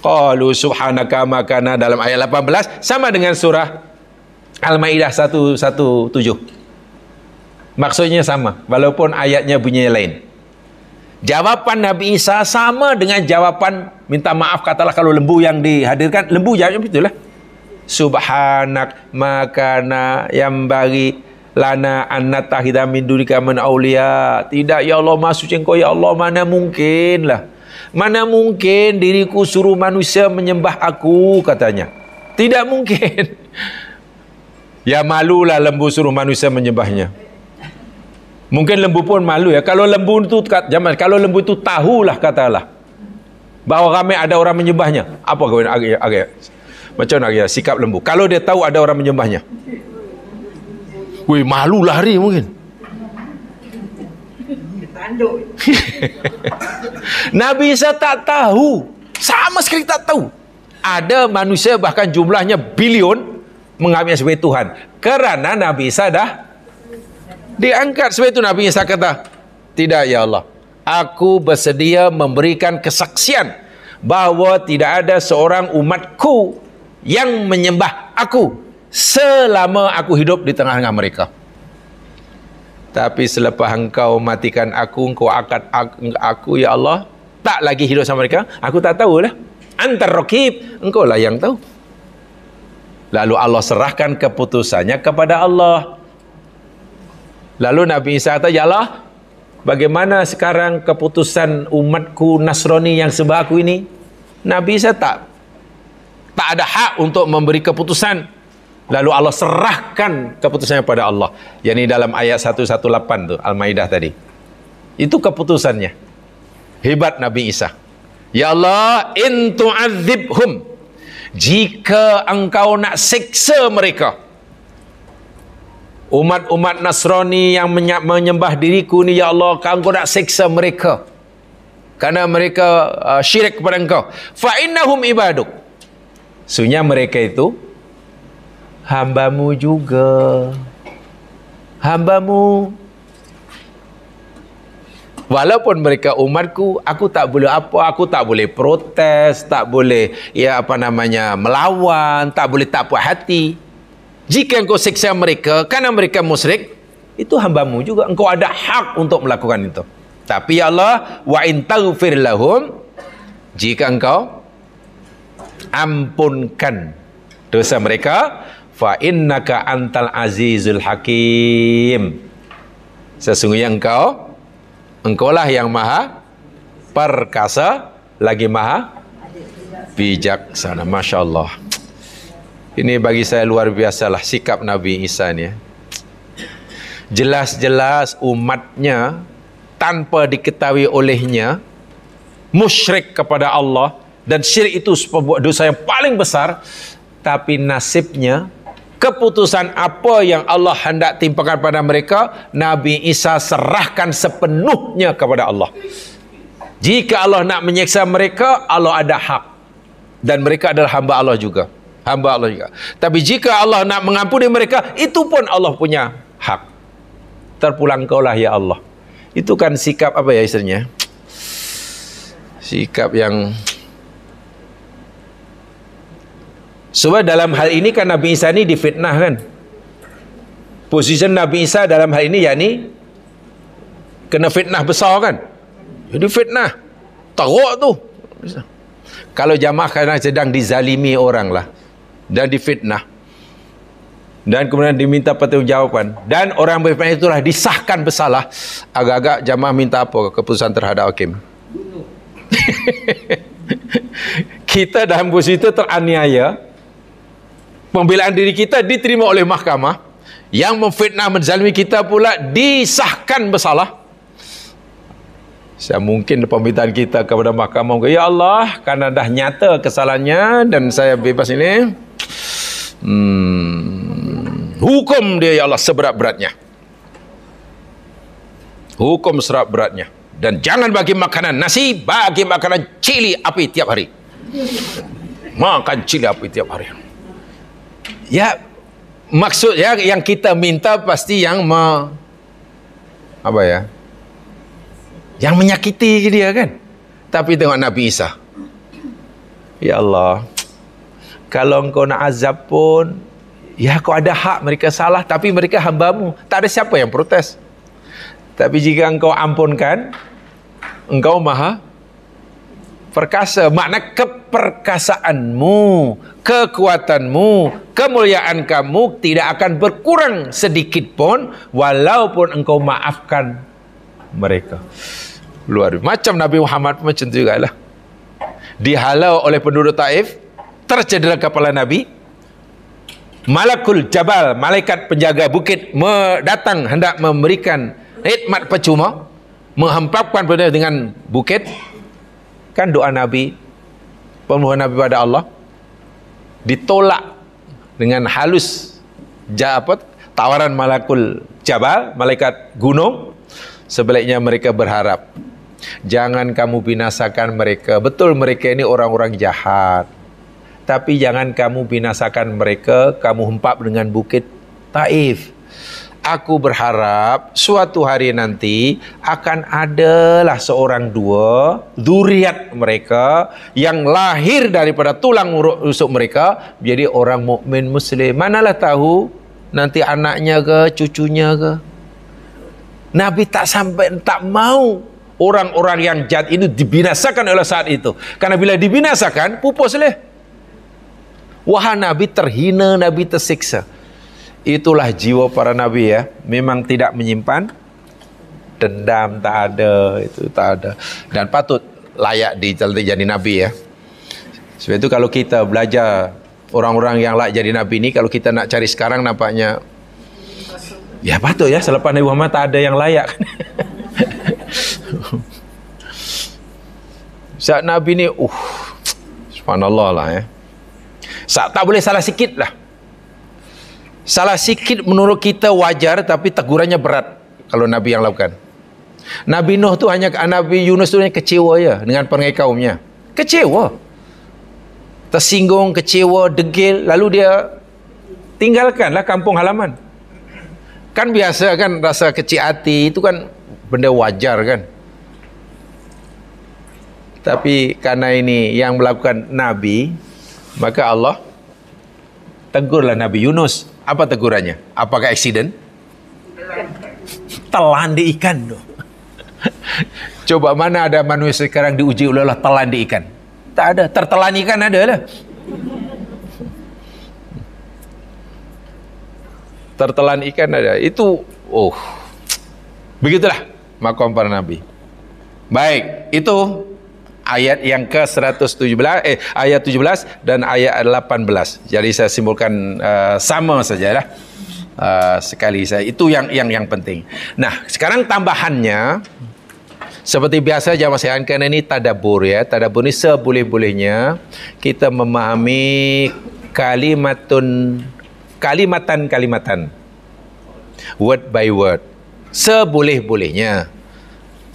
Qalu subhanaka makana dalam ayat 18 sama dengan surah Al-Maidah 117. Maksudnya sama, walaupun ayatnya bunyinya lain. Jawapan Nabi Isa sama dengan jawapan minta maaf katalah kalau lembu yang dihadirkan, lembu jawabnya lah Subhanak makana yang bagi lana anatahidah min dunika min awliya. Tidak, ya Allah, maha suci engkau, ya Allah, mana mungkin lah. Mana mungkin diriku suruh manusia menyembah aku, katanya. Tidak mungkin. Ya malulah lembu suruh manusia menyembahnya. Mungkin lembu pun malu ya. Kalau lembu itu zaman kalau lembu itu tahulah katalah bahawa ramai ada orang menyembahnya. Apa kau nak agak macam nak ya sikap lembu. Kalau dia tahu ada orang menyembahnya. Weh malu lari mungkin. Nabi Isa tak tahu. Sama sekali tak tahu. Ada manusia bahkan jumlahnya bilion mengambil sebagai Tuhan kerana Nabi Isa dah diangkat sebagai itu Nabi Isa kata tidak ya Allah aku bersedia memberikan kesaksian bahawa tidak ada seorang umatku yang menyembah aku selama aku hidup di tengah-tengah mereka tapi selepas engkau matikan aku engkau akad aku ya Allah tak lagi hidup sama mereka aku tak tahulah antar rakib engkau lah yang tahu Lalu Allah serahkan keputusannya kepada Allah. Lalu Nabi Isa kata, Ya Allah, bagaimana sekarang keputusan umatku Nasrani yang sebaku ini? Nabi Isa tak. Tak ada hak untuk memberi keputusan. Lalu Allah serahkan keputusannya kepada Allah. Yang ini dalam ayat 118 tu Al-Ma'idah tadi. Itu keputusannya. Hebat Nabi Isa. Ya Allah, in tu'adzibhum jika engkau nak seksa mereka umat-umat Nasrani yang menyembah diriku ni ya Allah kau nak seksa mereka kerana mereka uh, syirik kepada engkau fa ibaduk sunya mereka itu hambamu juga hambamu walaupun mereka umatku aku tak boleh apa aku tak boleh protes tak boleh ya apa namanya melawan tak boleh tak puas hati jika engkau seksa mereka karena mereka musrik, itu hambamu juga engkau ada hak untuk melakukan itu tapi ya Allah wa in taghfir lahum jika engkau ampunkan dosa mereka fa innaka antal azizul hakim sesungguhnya engkau engkau lah yang maha perkasa lagi maha bijaksana Masya Allah ini bagi saya luar biasa lah sikap Nabi Isa ni ya. jelas-jelas umatnya tanpa diketahui olehnya musyrik kepada Allah dan syirik itu sebuah dosa yang paling besar tapi nasibnya keputusan apa yang Allah hendak timpakan pada mereka Nabi Isa serahkan sepenuhnya kepada Allah jika Allah nak menyeksa mereka Allah ada hak dan mereka adalah hamba Allah juga hamba Allah juga tapi jika Allah nak mengampuni mereka itu pun Allah punya hak terpulang kaulah ya Allah itu kan sikap apa ya istrinya sikap yang Sebab dalam hal ini kan Nabi Isa ni difitnah kan. Posisi Nabi Isa dalam hal ini yakni kena fitnah besar kan. Jadi fitnah. Teruk tu. Kalau jamaah kena sedang dizalimi orang lah. Dan difitnah. Dan kemudian diminta pertanggungjawaban. Dan orang berfitnah itulah disahkan bersalah. Agak-agak jamaah minta apa keputusan terhadap hakim. kita dalam posisi itu teraniaya pembelaan diri kita diterima oleh mahkamah yang memfitnah menzalimi kita pula disahkan bersalah saya mungkin permintaan kita kepada mahkamah ya Allah karena dah nyata kesalahannya dan saya bebas ini hmm, hukum dia ya Allah seberat-beratnya hukum seberat-beratnya dan jangan bagi makanan nasi bagi makanan cili api tiap hari makan cili api tiap hari Ya maksud ya yang kita minta pasti yang me, apa ya? Yang menyakiti dia kan. Tapi tengok Nabi Isa. Ya Allah. Kalau engkau nak azab pun ya kau ada hak mereka salah tapi mereka hambamu. Tak ada siapa yang protes. Tapi jika engkau ampunkan engkau maha perkasa makna keperkasaanmu kekuatanmu kemuliaan kamu tidak akan berkurang sedikit pun walaupun engkau maafkan mereka luar biasa macam Nabi Muhammad macam itu juga lah dihalau oleh penduduk Taif tercedera kepala Nabi Malakul Jabal malaikat penjaga bukit datang hendak memberikan khidmat percuma menghempapkan benda dengan bukit kan doa Nabi permohonan Nabi pada Allah ditolak dengan halus jawab tawaran malakul jabal malaikat gunung sebaliknya mereka berharap jangan kamu binasakan mereka betul mereka ini orang-orang jahat tapi jangan kamu binasakan mereka kamu hempap dengan bukit taif aku berharap suatu hari nanti akan adalah seorang dua duriat mereka yang lahir daripada tulang rusuk mereka jadi orang mukmin muslim. Manalah tahu nanti anaknya ke cucunya ke. Nabi tak sampai tak mau orang-orang yang jahat itu dibinasakan oleh saat itu. Karena bila dibinasakan pupuslah. leh. Wahai Nabi terhina, Nabi tersiksa. Itulah jiwa para nabi ya. Memang tidak menyimpan dendam tak ada itu tak ada dan patut layak dicelti jadi nabi ya. Sebab itu kalau kita belajar orang-orang yang layak jadi nabi ini kalau kita nak cari sekarang nampaknya ya patut ya selepas Nabi Muhammad tak ada yang layak. Saat nabi ini uh subhanallah lah ya. Saat tak boleh salah sikit lah. Salah sikit menurut kita wajar tapi tegurannya berat kalau Nabi yang lakukan. Nabi Nuh tu hanya Nabi Yunus tu hanya kecewa ya dengan perangai kaumnya. Kecewa. Tersinggung, kecewa, degil lalu dia tinggalkanlah kampung halaman. Kan biasa kan rasa kecil hati itu kan benda wajar kan. Tapi karena ini yang melakukan Nabi, maka Allah tegurlah Nabi Yunus. Apa tegurannya? Apakah eksiden? Telan di ikan loh. Coba mana ada manusia sekarang diuji oleh Allah telan di ikan? Tak ada. Tertelan ikan ada lah. Tertelan ikan ada. Itu, oh. Begitulah makom para nabi. Baik, itu ayat yang ke 117 eh ayat 17 dan ayat 18. Jadi saya simpulkan uh, sama sajalah. Uh, sekali saya itu yang yang yang penting. Nah, sekarang tambahannya seperti biasa jamaah sekalian kerana ini tadabur ya. Tadabur ini seboleh-bolehnya kita memahami kalimatun kalimatan-kalimatan. Word by word. Seboleh-bolehnya.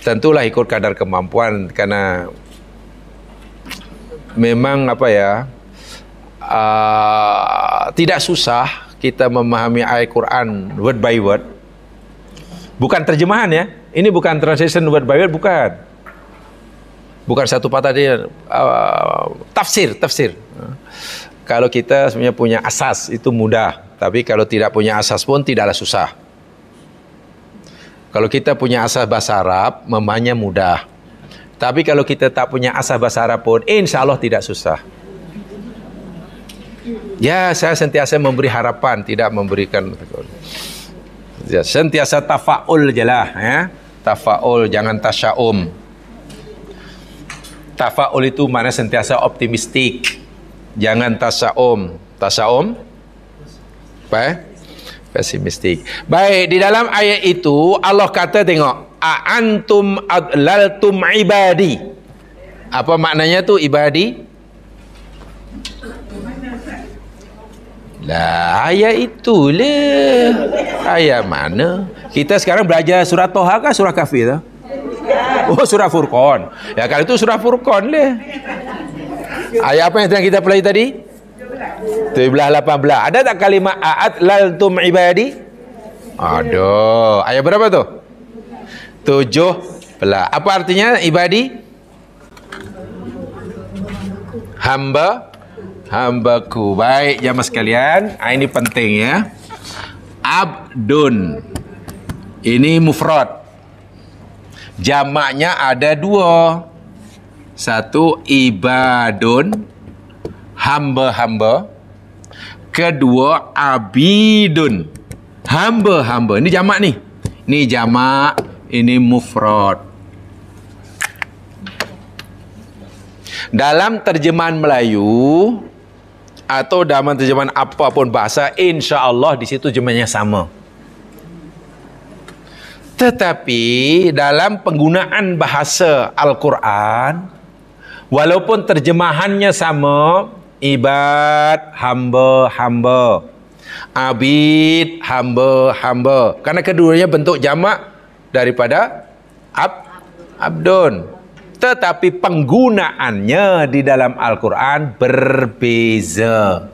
Tentulah ikut kadar kemampuan karena memang apa ya uh, tidak susah kita memahami ayat Quran word by word bukan terjemahan ya ini bukan translation word by word bukan bukan satu patah dia uh, tafsir tafsir kalau kita sebenarnya punya asas itu mudah tapi kalau tidak punya asas pun tidaklah susah kalau kita punya asas bahasa Arab memahaminya mudah tapi kalau kita tak punya asah Arab pun, insya Allah tidak susah. Ya, saya sentiasa memberi harapan, tidak memberikan. Ya, sentiasa tafa'ul je lah. Ya. Tafa'ul, jangan tasya'um. Tafa'ul itu mana sentiasa optimistik. Jangan tasya'um. Tasya'um? Apa ya? Pesimistik. Baik, di dalam ayat itu, Allah kata tengok a antum adlaltum ibadi apa maknanya tu ibadi lah ayat itu le ayat mana kita sekarang belajar surah toha ke surah kafir tu oh surah furqan ya kalau itu surah furqan le ayat apa yang sedang kita pelajari tadi Tu 17 18 ada tak kalimat a'at tum ibadi ada ayat berapa tu tujuh belah. Apa artinya ibadi? Hamba. Hambaku. Baik, jamaah sekalian. Ah, ini penting ya. Abdun. Ini mufrad. Jamaknya ada dua. Satu, ibadun. Hamba-hamba. Kedua, abidun. Hamba-hamba. Ini jamak nih. Ini jamak ini mufrad. Dalam terjemahan Melayu atau dalam terjemahan apapun bahasa, insya Allah di situ jemahnya sama. Tetapi dalam penggunaan bahasa Al-Quran, walaupun terjemahannya sama, ibad, hamba, hamba. Abid, hamba, hamba. Karena keduanya bentuk jamak, daripada ab abdun tetapi penggunaannya di dalam Al-Quran berbeza.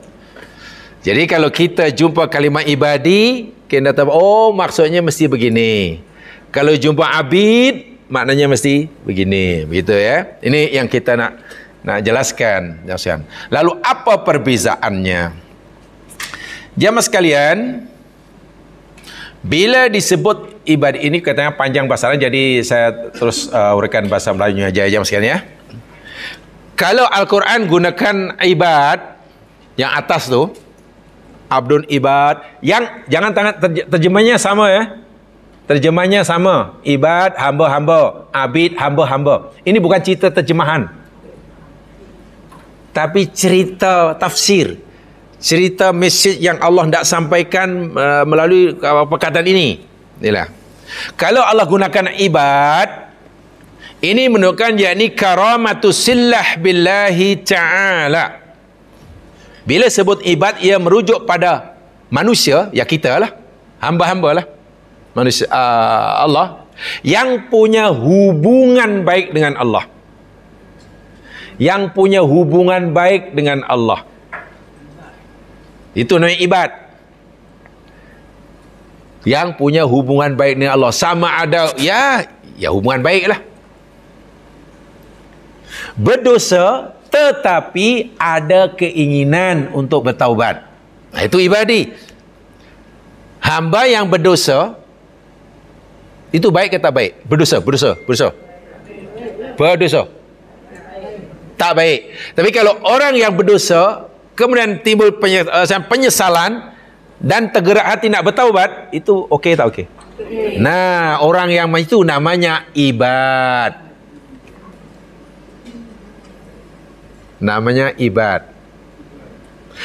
Jadi kalau kita jumpa kalimah ibadi, kita tahu, oh maksudnya mesti begini. Kalau jumpa abid, maknanya mesti begini. Begitu ya. Ini yang kita nak nak jelaskan. Lalu apa perbezaannya? Jamaah sekalian, bila disebut ibadah ini katanya panjang bahasa Arab jadi saya terus uh, uraikan bahasa Melayu aja aja sekian ya. Kalau Al-Quran gunakan ibad yang atas tu abdun ibad yang jangan tangan terjemahnya sama ya. Terjemahnya sama ibad hamba-hamba, abid hamba-hamba. Ini bukan cerita terjemahan. Tapi cerita tafsir cerita mesej yang Allah nak sampaikan uh, melalui uh, perkataan ini. Inilah. Kalau Allah gunakan ibad, ini menunjukkan yakni karamatu sillah billahi ta'ala. Bila sebut ibad, ia merujuk pada manusia, ya kita lah. Hamba-hamba lah. Manusia, uh, Allah. Yang punya hubungan baik dengan Allah. Yang punya hubungan baik dengan Allah. Itu namanya ibad. Yang punya hubungan baik dengan Allah. Sama ada, ya, ya hubungan baik lah. Berdosa, tetapi ada keinginan untuk bertaubat. Nah, itu ibadi. Hamba yang berdosa, itu baik atau tak baik? Berdosa, berdosa, berdosa. Berdosa. Tak baik. Tapi kalau orang yang berdosa, kemudian timbul eh, penyesalan dan tergerak hati nak bertaubat itu okey tak okey nah orang yang macam itu namanya ibad namanya ibad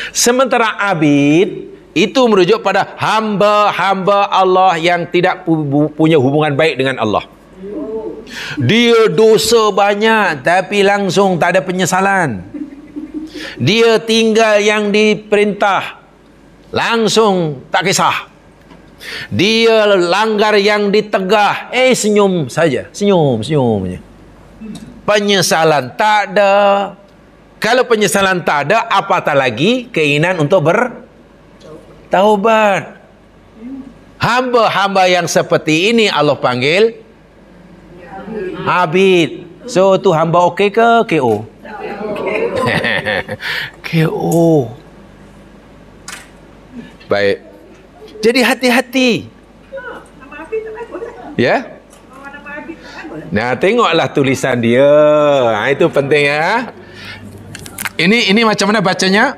sementara abid itu merujuk pada hamba-hamba Allah yang tidak pu- punya hubungan baik dengan Allah dia dosa banyak tapi langsung tak ada penyesalan dia tinggal yang diperintah langsung tak kisah dia langgar yang ditegah eh senyum saja senyum senyumnya penyesalan tak ada kalau penyesalan tak ada apatah lagi keinginan untuk ber taubat hamba-hamba yang seperti ini Allah panggil habib so tu hamba okey ke ko okay. KO. Baik. Jadi hati-hati. Ya? Nah, tengoklah tulisan dia. Ha, itu penting ya. Ini ini macam mana bacanya?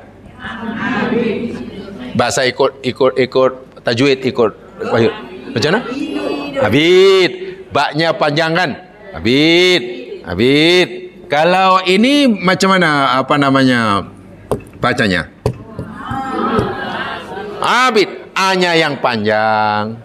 Bahasa ikut ikut ikut tajwid ikut wahyu. Macam mana? Abid. Baknya panjang kan? Abid. Abid. Kalau ini macam mana apa namanya bacanya? Abid A-nya yang panjang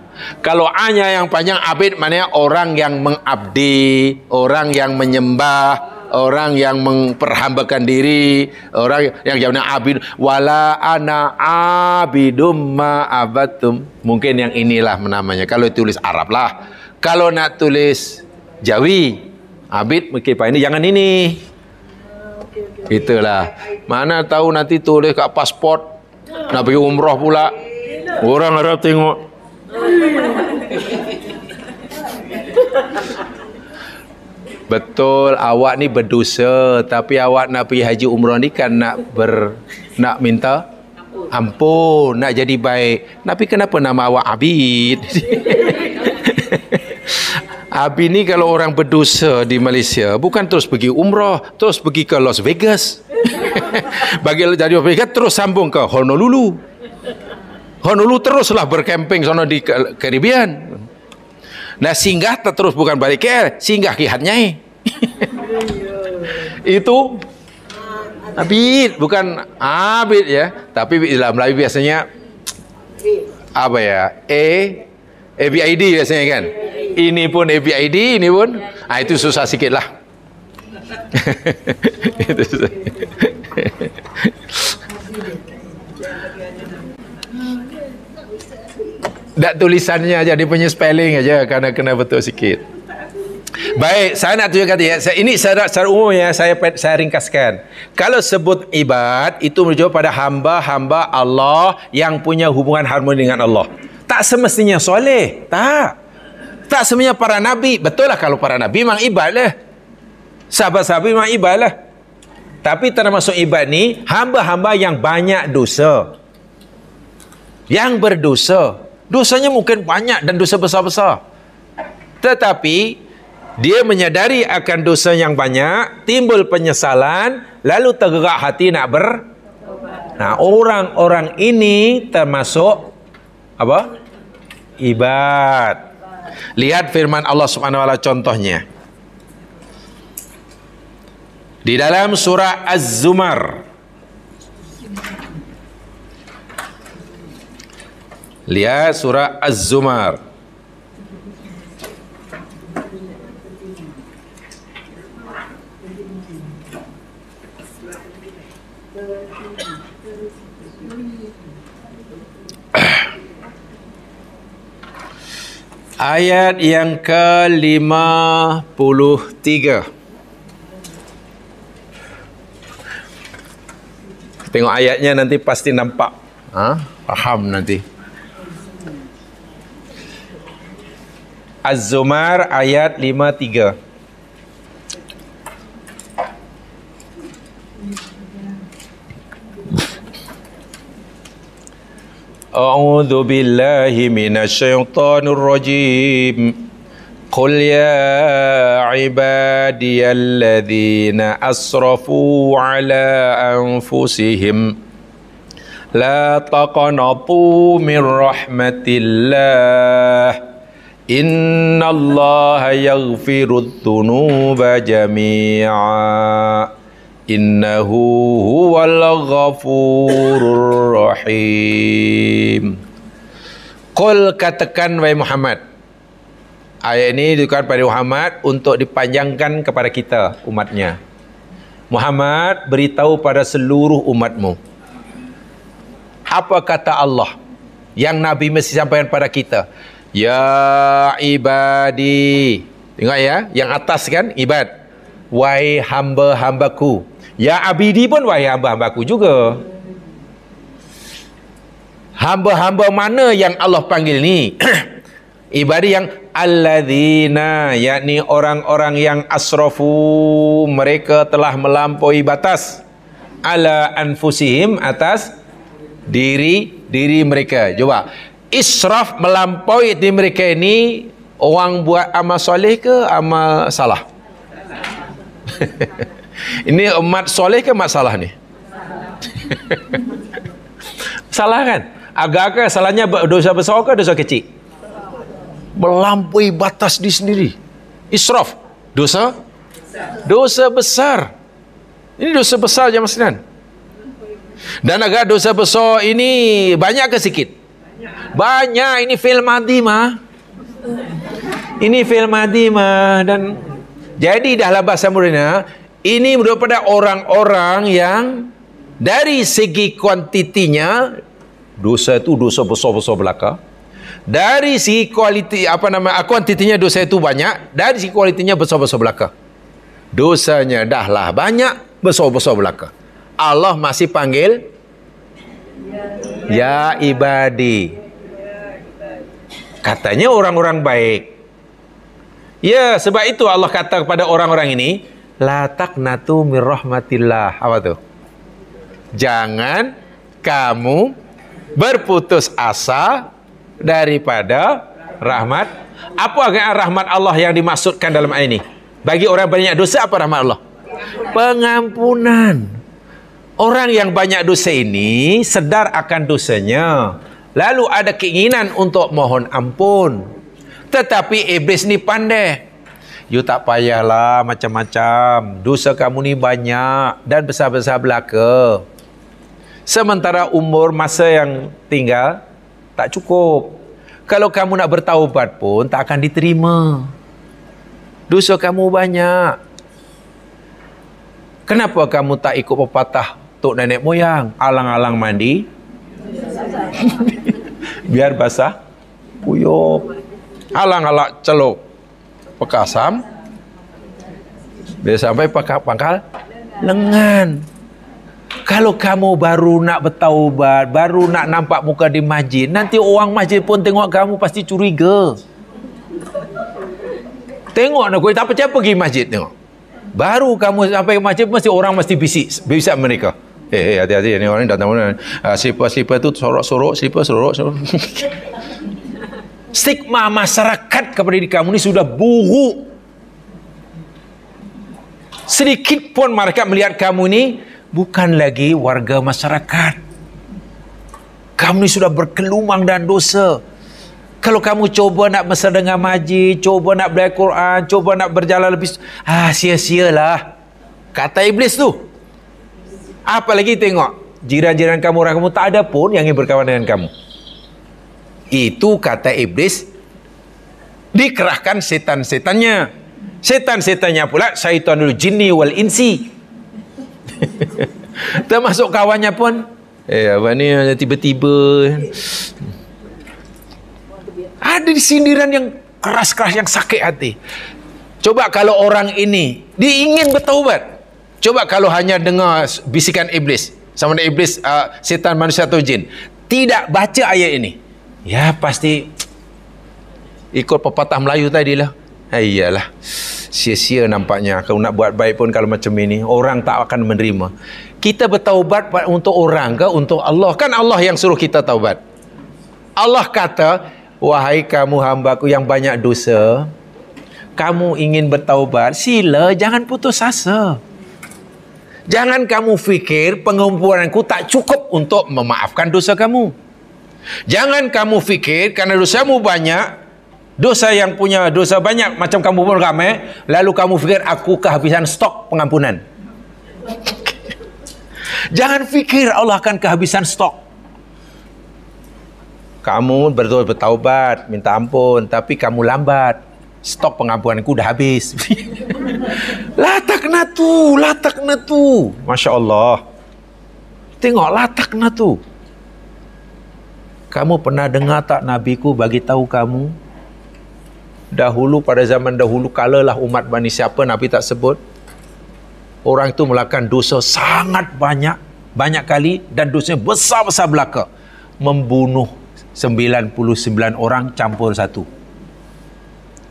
Kalau A-nya yang panjang Abid maknanya orang yang mengabdi Orang yang menyembah Orang yang memperhambakan diri Orang yang jawabnya abid Wala ana abidum ma abatum Mungkin yang inilah namanya Kalau tulis Arab lah Kalau nak tulis Jawi Abid mungkin okay, pandai jangan ini. Itulah. Mana tahu nanti tulis kat pasport nak pergi umrah pula. Orang Arab tengok. Betul awak ni berdosa tapi awak nak pergi haji umrah ni kan nak ber nak minta ampun nak jadi baik. Tapi kenapa nama awak Abid? Abi ni kalau orang berdosa di Malaysia bukan terus pergi umrah, terus pergi ke Las Vegas. Bagi jadi Las Vegas terus sambung ke Honolulu. Honolulu teruslah berkemping sana di Caribbean. Nah singgah terus bukan balik KL, singgah ke Hatnyai. Itu Abid, bukan Abid ya. Tapi dalam Melayu biasanya apa ya? E ABID biasanya kan ini pun ABID ini pun Ah itu susah sikit lah itu susah Tak tulisannya aja, dia punya spelling aja karena kena betul sikit. Baik, saya nak tunjuk kata ya. ini secara, secara umum ya, saya saya ringkaskan. Kalau sebut ibad, itu merujuk pada hamba-hamba Allah yang punya hubungan harmoni dengan Allah tak semestinya soleh. Tak. Tak semestinya para nabi. Betul lah kalau para nabi memang ibad lah. Sahabat-sahabat memang ibad lah. Tapi termasuk ibad ni, hamba-hamba yang banyak dosa. Yang berdosa. Dosanya mungkin banyak dan dosa besar-besar. Tetapi, dia menyadari akan dosa yang banyak, timbul penyesalan, lalu tergerak hati nak ber... Nah, orang-orang ini termasuk apa? ibad. Lihat firman Allah Subhanahu wa taala contohnya. Di dalam surah Az-Zumar Lihat surah Az-Zumar Ayat yang ke lima puluh tiga. Tengok ayatnya nanti pasti nampak. Ha? Faham nanti. Az-Zumar ayat tiga. أعوذ بالله من الشيطان الرجيم قل يا عبادي الذين أسرفوا على أنفسهم لا تقنطوا من رحمة الله إن الله يغفر الذنوب جميعا innahu huwal ghafurur rahim Qul katakan wahai Muhammad Ayat ini ditukar pada Muhammad untuk dipanjangkan kepada kita umatnya Muhammad beritahu pada seluruh umatmu Apa kata Allah yang Nabi mesti sampaikan pada kita Ya ibadi Tengok ya Yang atas kan ibad Wahai hamba-hambaku Ya Abidi pun wahai hamba-hambaku juga. Hamba-hamba mana yang Allah panggil ni? Ibadi yang alladzina yakni orang-orang yang asrafu mereka telah melampaui batas ala anfusihim atas diri diri mereka. Cuba israf melampaui diri mereka ini orang buat amal soleh ke amal salah. Ini umat soleh ke salah ni? Salah kan? Agak-agak salahnya dosa besar ke dosa kecil? Melampaui batas di sendiri. Israf. Dosa? Dosa besar. Ini dosa besar jam senan. Dan agak dosa besar ini banyak ke sikit? Banyak. Ini film mati mah. Ini film mati mah. Dan jadi dah lah bahasa murinah ini merupakan orang-orang yang dari segi kuantitinya dosa itu dosa besar-besar belaka. Dari segi kualiti apa nama aku ah, kuantitinya dosa itu banyak, dari segi kualitinya besar-besar belaka. Dosanya dahlah banyak besar-besar belaka. Allah masih panggil ya ibadi. Katanya orang-orang baik. Ya, sebab itu Allah kata kepada orang-orang ini, La taknatu min rahmatillah. Apa tu? Jangan kamu berputus asa daripada rahmat. Apa agak rahmat Allah yang dimaksudkan dalam ayat ini? Bagi orang banyak dosa apa rahmat Allah? Pengampunan. Orang yang banyak dosa ini sedar akan dosanya. Lalu ada keinginan untuk mohon ampun. Tetapi iblis ni pandai. You tak payahlah macam-macam. Dosa kamu ni banyak dan besar-besar belaka. Sementara umur masa yang tinggal tak cukup. Kalau kamu nak bertaubat pun tak akan diterima. Dosa kamu banyak. Kenapa kamu tak ikut pepatah tok nenek moyang? Alang-alang mandi. Biar basah. Puyuh. Alang-alang celok. Pekasam, asam dia sampai peka pangkal lengan kalau kamu baru nak bertaubat baru nak nampak muka di masjid nanti orang masjid pun tengok kamu pasti curiga tengok nak kuih tak percaya pergi masjid tengok baru kamu sampai ke masjid mesti orang mesti bisik bisa mereka eh hey, eh, hati-hati ni orang datang mana uh, ah, slipper-slipper tu sorok-sorok slipper sorok-sorok stigma masyarakat kepada diri kamu ini sudah buruk sedikit pun mereka melihat kamu ini bukan lagi warga masyarakat kamu ini sudah berkelumang dan dosa kalau kamu cuba nak mesra dengan maji cuba nak belajar Quran cuba nak berjalan lebih ah sia-sialah kata iblis tu apalagi tengok jiran-jiran kamu orang kamu tak ada pun yang ingin berkawan dengan kamu itu kata iblis dikerahkan setan-setannya. Setan-setannya pula syaitanul jinni wal insi. Termasuk kawannya pun. Eh, apa ni tiba-tiba. Ada sindiran yang keras-keras yang sakit hati. Coba kalau orang ini diingin bertaubat. Coba kalau hanya dengar bisikan iblis. Sama ada iblis, uh, setan manusia atau jin. Tidak baca ayat ini. Ya pasti ikut pepatah Melayu tadi lah. Ha, iyalah. Sia-sia nampaknya. Kalau nak buat baik pun kalau macam ini. Orang tak akan menerima. Kita bertaubat untuk orang ke untuk Allah? Kan Allah yang suruh kita taubat. Allah kata, Wahai kamu hambaku yang banyak dosa, kamu ingin bertaubat, sila jangan putus asa. Jangan kamu fikir pengumpulanku tak cukup untuk memaafkan dosa kamu. Jangan kamu fikir karena dosamu banyak, dosa yang punya dosa banyak macam kamu pun ramai, lalu kamu fikir aku kehabisan stok pengampunan. Jangan fikir Allah akan kehabisan stok. Kamu berdoa bertaubat, minta ampun, tapi kamu lambat. Stok pengampunanku dah habis. latak tu, latak tu. Masya Allah. Tengok latak tu kamu pernah dengar tak Nabi ku bagi tahu kamu dahulu pada zaman dahulu kalalah umat Bani siapa Nabi tak sebut orang itu melakukan dosa sangat banyak banyak kali dan dosanya besar-besar belaka membunuh 99 orang campur satu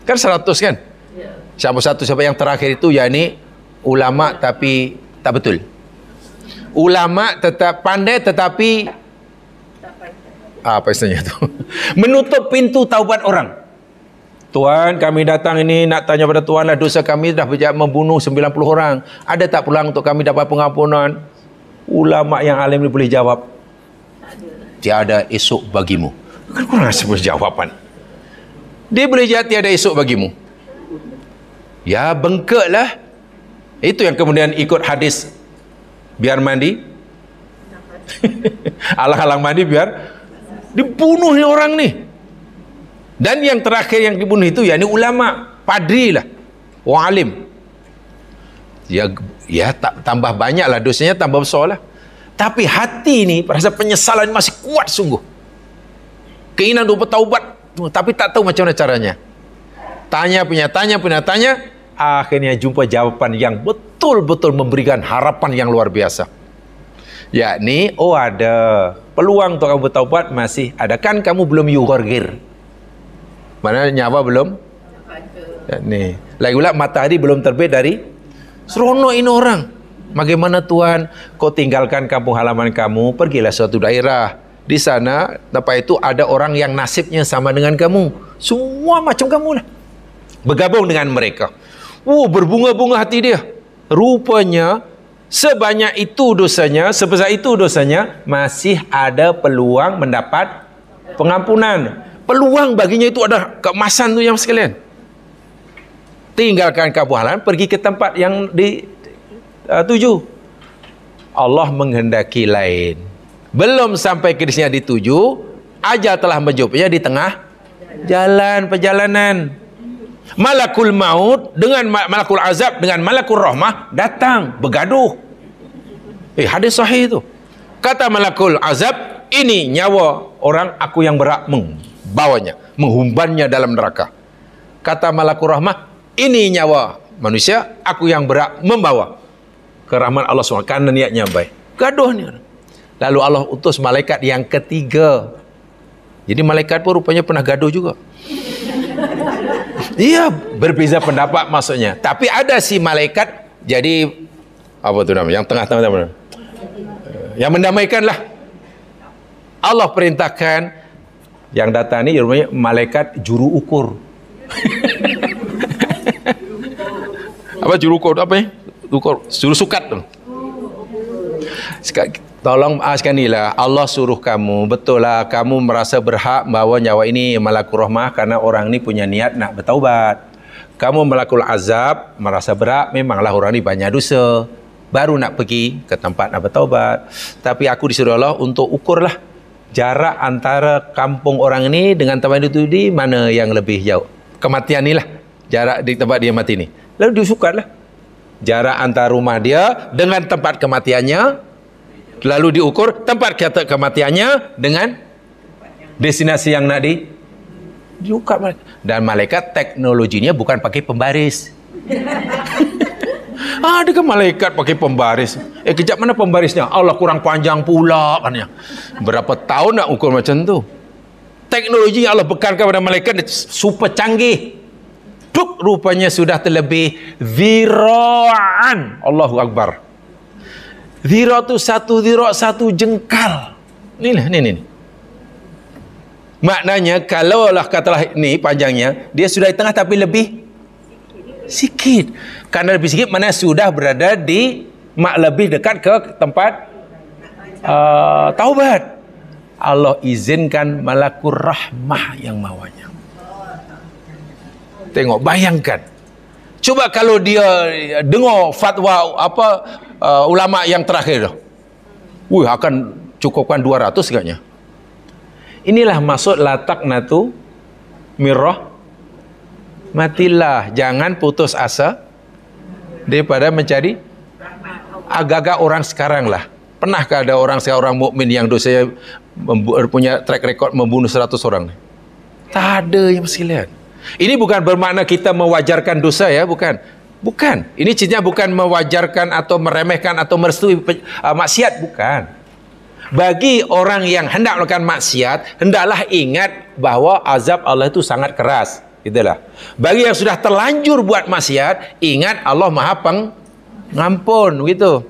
kan 100 kan ya. campur satu siapa yang terakhir itu yakni ulama tapi tak betul ulama tetap pandai tetapi apa istilahnya itu? Menutup pintu taubat orang. Tuan, kami datang ini nak tanya pada Tuan lah dosa kami dah berjaya membunuh 90 orang. Ada tak pulang untuk kami dapat pengampunan? Ulama yang alim ni boleh jawab. Tiada esok bagimu. Kan kurang sebuah jawapan. Dia boleh jawab tiada esok bagimu. Ya bengkak lah. Itu yang kemudian ikut hadis biar mandi. Alang-alang mandi biar dibunuh ni orang ni dan yang terakhir yang dibunuh itu ni ulama padri lah orang alim ya ya tak tambah banyak lah dosanya tambah besar lah tapi hati ni rasa penyesalan masih kuat sungguh keinginan untuk bertaubat tapi tak tahu macam mana caranya tanya punya tanya punya tanya akhirnya jumpa jawapan yang betul-betul memberikan harapan yang luar biasa Yakni, oh ada peluang untuk kamu bertaubat masih ada. Kan kamu belum yugorgir. Mana nyawa belum? ni Lagi pula matahari belum terbit dari seronok ini orang. Bagaimana tuan kau tinggalkan kampung halaman kamu, pergilah suatu daerah. Di sana, tempat itu ada orang yang nasibnya sama dengan kamu. Semua macam kamu lah. Bergabung dengan mereka. Oh, berbunga-bunga hati dia. Rupanya, Sebanyak itu dosanya, sebesar itu dosanya, masih ada peluang mendapat pengampunan. Peluang baginya itu ada keemasan tu yang sekalian. Tinggalkan kebualan, pergi ke tempat yang dituju. Uh, Allah menghendaki lain. Belum sampai kerisnya dituju, aja telah menjumpainya di tengah jalan perjalanan. Malakul maut dengan malakul azab dengan malakul rahmah datang bergaduh. Eh hadis sahih itu. Kata malakul azab, ini nyawa orang aku yang berak membawanya, menghumbannya dalam neraka. Kata malakul rahmah, ini nyawa manusia aku yang berak membawa ke rahmat Allah SWT karena niatnya baik. Gaduh ni. Lalu Allah utus malaikat yang ketiga. Jadi malaikat pun rupanya pernah gaduh juga. Iya, berbeza pendapat maksudnya. Tapi ada si malaikat jadi apa tu nama Yang tengah-tengah nama. Eh, yang mendamaikanlah. Allah perintahkan yang datang ni rupanya malaikat juru ukur. apa juru ukur apa ya? Ukur, juru sukat tu tolong ah, inilah Allah suruh kamu betul lah kamu merasa berhak bawa nyawa ini malaku rahmah karena orang ini punya niat nak bertaubat kamu melakukan azab merasa berat memanglah orang ini banyak dosa baru nak pergi ke tempat nak bertaubat tapi aku disuruh Allah untuk ukurlah jarak antara kampung orang ini dengan tempat itu di mana yang lebih jauh kematian inilah jarak di tempat dia mati ini lalu disukarlah jarak antara rumah dia dengan tempat kematiannya lalu diukur tempat kata kematiannya dengan destinasi yang nak di diukur dan malaikat teknologinya bukan pakai pembaris ah, ada ke malaikat pakai pembaris eh kejap mana pembarisnya Allah kurang panjang pula kan ya berapa tahun nak ukur macam tu teknologi yang Allah bekalkan kepada malaikat super canggih Duk, rupanya sudah terlebih ziraan Allahu Akbar Zira tu satu zira satu jengkal. ni lah ni ni. Maknanya kalau kalaulah katalah ni panjangnya, dia sudah di tengah tapi lebih sikit. Karena lebih sikit mana sudah berada di mak lebih dekat ke tempat uh, taubat. Allah izinkan malakur rahmah yang mawanya. Tengok bayangkan. Cuba kalau dia dengar fatwa apa uh, ulama yang terakhir tu. Wih akan cukupkan 200 katanya. Inilah masuk latak natu mirah matilah jangan putus asa daripada mencari agak-agak orang sekarang lah. Pernahkah ada orang seorang mukmin yang dosanya punya track record membunuh 100 orang? Tak ada yang mesti lihat. Ini bukan bermakna kita mewajarkan dosa ya, bukan. Bukan. Ini cintanya bukan mewajarkan atau meremehkan atau merestui uh, maksiat. Bukan. Bagi orang yang hendak melakukan maksiat, hendaklah ingat bahwa azab Allah itu sangat keras. Itulah. Bagi yang sudah terlanjur buat maksiat, ingat Allah maha pengampun. Gitu.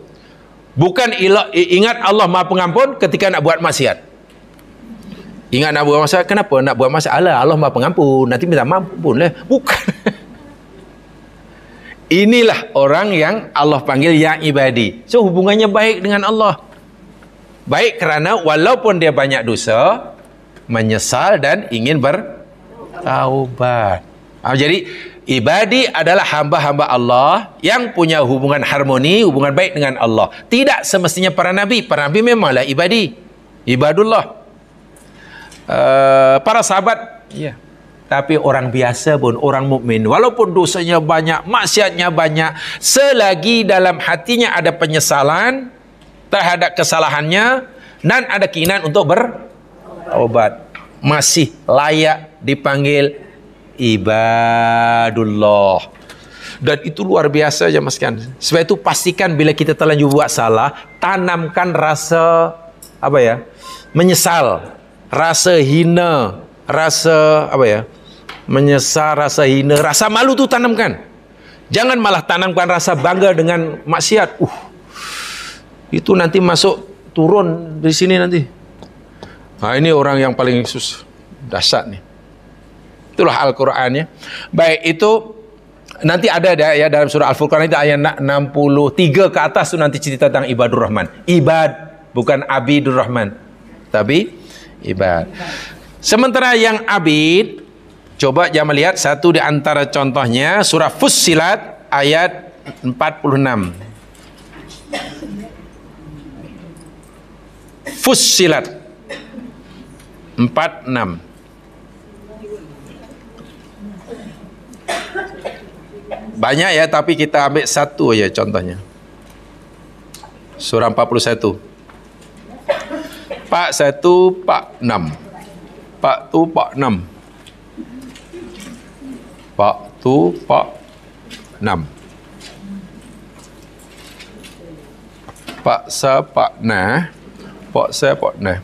Bukan ila, ingat Allah maha pengampun ketika nak buat maksiat. Ingat nak buat maksiat, kenapa? Nak buat maksiat, Allah, maha pengampun. Nanti minta maaf pun lah. Bukan. Inilah orang yang Allah panggil ya ibadi. So hubungannya baik dengan Allah. Baik kerana walaupun dia banyak dosa, menyesal dan ingin bertaubat. Ah, jadi ibadi adalah hamba-hamba Allah yang punya hubungan harmoni, hubungan baik dengan Allah. Tidak semestinya para nabi. Para nabi memanglah ibadi. Ibadullah. Uh, para sahabat, ya. Yeah tapi orang biasa pun orang mukmin walaupun dosanya banyak maksiatnya banyak selagi dalam hatinya ada penyesalan terhadap kesalahannya dan ada keinginan untuk berobat masih layak dipanggil ibadullah dan itu luar biasa saja, ya, mas kan sebab itu pastikan bila kita terlanjur buat salah tanamkan rasa apa ya menyesal rasa hina rasa apa ya? Menyesal, rasa hina, rasa malu tu tanamkan. Jangan malah tanamkan rasa bangga dengan maksiat. Uh. Itu nanti masuk turun di sini nanti. Nah, ini orang yang paling susah dahsyat nih. Itulah Al-Qur'annya. Baik, itu nanti ada ada ya dalam surah Al-Furqan itu ayat 63 ke atas tuh nanti cerita tentang ibadur rahman. Ibad bukan abidur rahman. Tapi ibad. Sementara yang abid, coba jangan melihat satu di antara contohnya surah Fussilat ayat 46. Fussilat 46 Banyak ya tapi kita ambil satu ya contohnya Surah 41 Pak 1, Pak 6 Pak tu pak enam. Pak tu pak enam. Pak sa pak na. Pak sa pak na.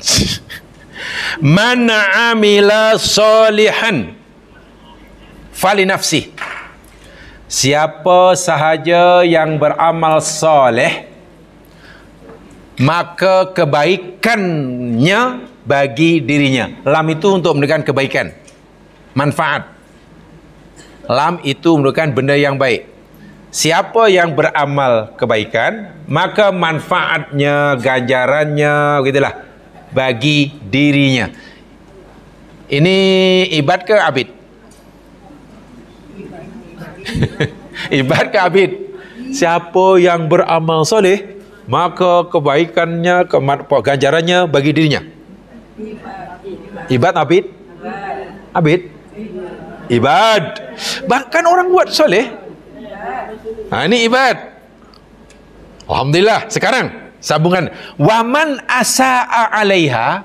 Man amila solihan fali nafsi. Siapa sahaja yang beramal soleh, maka kebaikannya bagi dirinya. Lam itu untuk memberikan kebaikan, manfaat. Lam itu memberikan benda yang baik. Siapa yang beramal kebaikan, maka manfaatnya, ganjarannya, begitulah bagi dirinya. Ini ibad ke abid? ibad ke abid? Siapa yang beramal soleh, maka kebaikannya kemanfaat ganjarannya bagi dirinya ibad abid abid ibad bahkan orang buat soleh ha, ini ibad Alhamdulillah sekarang sambungan waman asa'a alaiha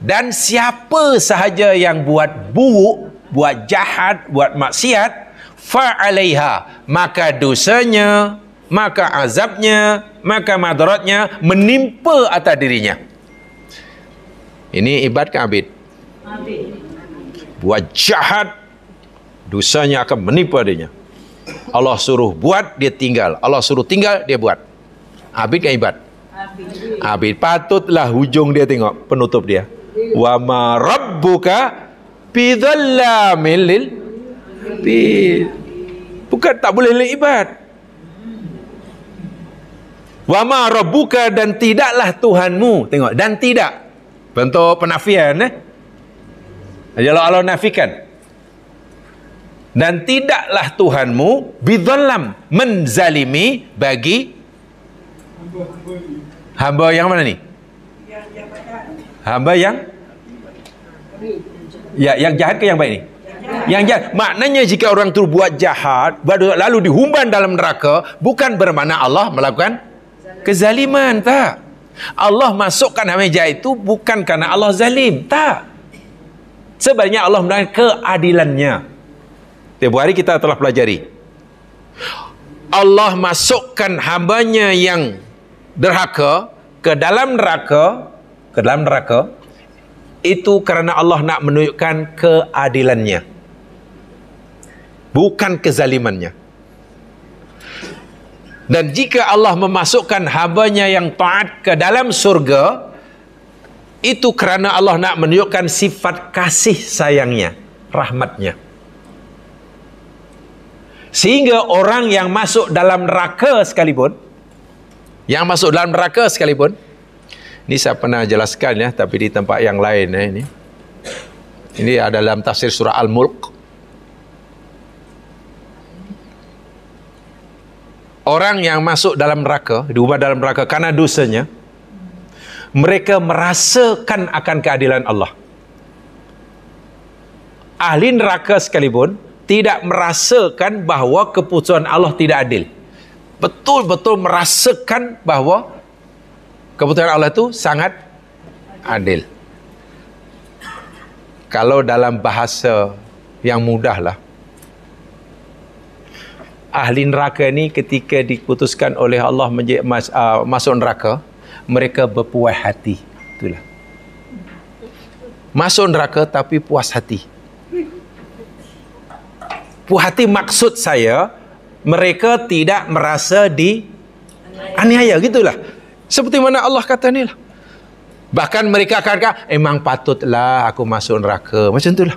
dan siapa sahaja yang buat buruk buat jahat buat maksiat fa alaiha maka dosanya maka azabnya, maka madaratnya menimpa atas dirinya. Ini ibad ke abid? Buat jahat, dosanya akan menipu dirinya. Allah suruh buat, dia tinggal. Allah suruh tinggal, dia buat. Abid ke ibad? Abid. Patutlah hujung dia tengok, penutup dia. Wa ma rabbuka bidhallamil bil. Bukan tak boleh lil ibad. Wama rabbuka dan tidaklah Tuhanmu. Tengok, dan tidak. Bentuk penafian eh. Ayolah Allah nafikan. Dan tidaklah Tuhanmu bidzalam menzalimi bagi hamba yang mana ni? Hamba yang Ya, yang jahat ke yang baik ni? Yang jahat. Maknanya jika orang tu buat jahat, lalu dihumban dalam neraka, bukan bermakna Allah melakukan kezaliman tak Allah masukkan Hamijah itu bukan kerana Allah zalim tak sebenarnya Allah menangkan keadilannya tiap hari kita telah pelajari Allah masukkan hambanya yang derhaka ke dalam neraka ke dalam neraka itu kerana Allah nak menunjukkan keadilannya bukan kezalimannya dan jika Allah memasukkan habanya yang taat ke dalam surga, itu kerana Allah nak menunjukkan sifat kasih sayangnya, rahmatnya. Sehingga orang yang masuk dalam neraka sekalipun, yang masuk dalam neraka sekalipun, ini saya pernah jelaskan ya, tapi di tempat yang lain ya, ini. Ini ada dalam tafsir surah Al-Mulk. orang yang masuk dalam neraka, diubah dalam neraka karena dosanya, mereka merasakan akan keadilan Allah. Ahli neraka sekalipun tidak merasakan bahawa keputusan Allah tidak adil. Betul-betul merasakan bahawa keputusan Allah itu sangat adil. Kalau dalam bahasa yang mudahlah, ahli neraka ni ketika diputuskan oleh Allah mas, uh, masuk neraka mereka berpuas hati itulah masuk neraka tapi puas hati puas hati maksud saya mereka tidak merasa di aniaya gitulah seperti mana Allah kata ni lah bahkan mereka akan kata emang patutlah aku masuk neraka macam itulah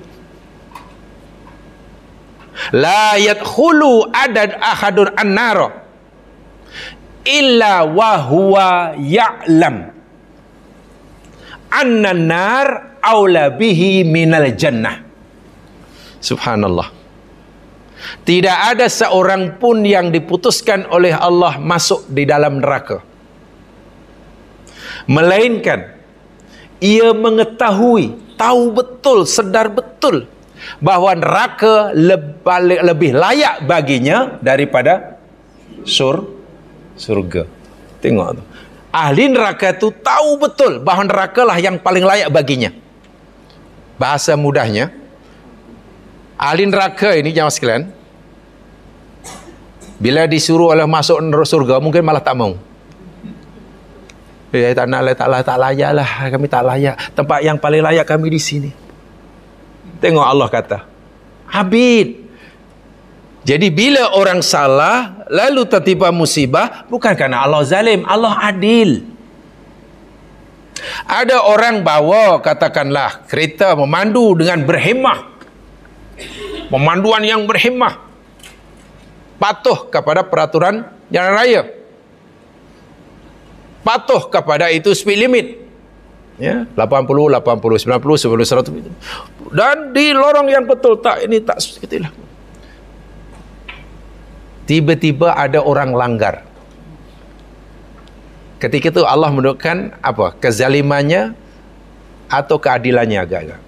la yadkhulu adad ahadun annar illa wa huwa ya'lam anna nar aula bihi minal jannah subhanallah tidak ada seorang pun yang diputuskan oleh Allah masuk di dalam neraka melainkan ia mengetahui tahu betul sedar betul bahawa neraka lebih, layak baginya daripada sur surga. Tengok tu. Ahli neraka tu tahu betul bahawa neraka lah yang paling layak baginya. Bahasa mudahnya, ahli neraka ini jangan sekalian, bila disuruh oleh masuk surga mungkin malah tak mau. Ya, tak nak, lah, tak, lah, tak layak lah. Kami tak layak. Tempat yang paling layak kami di sini. Tengok Allah kata. Abid. Jadi bila orang salah, lalu tertiba musibah, bukan kerana Allah zalim, Allah adil. Ada orang bawa, katakanlah, kereta memandu dengan berhemah. pemanduan yang berhemah. Patuh kepada peraturan jalan raya. Patuh kepada itu speed limit ya 80 80 90 10 100, 100 dan di lorong yang betul tak ini tak seperti seketilah tiba-tiba ada orang langgar ketika itu Allah menunjukkan apa kezalimannya atau keadilannya agak-agak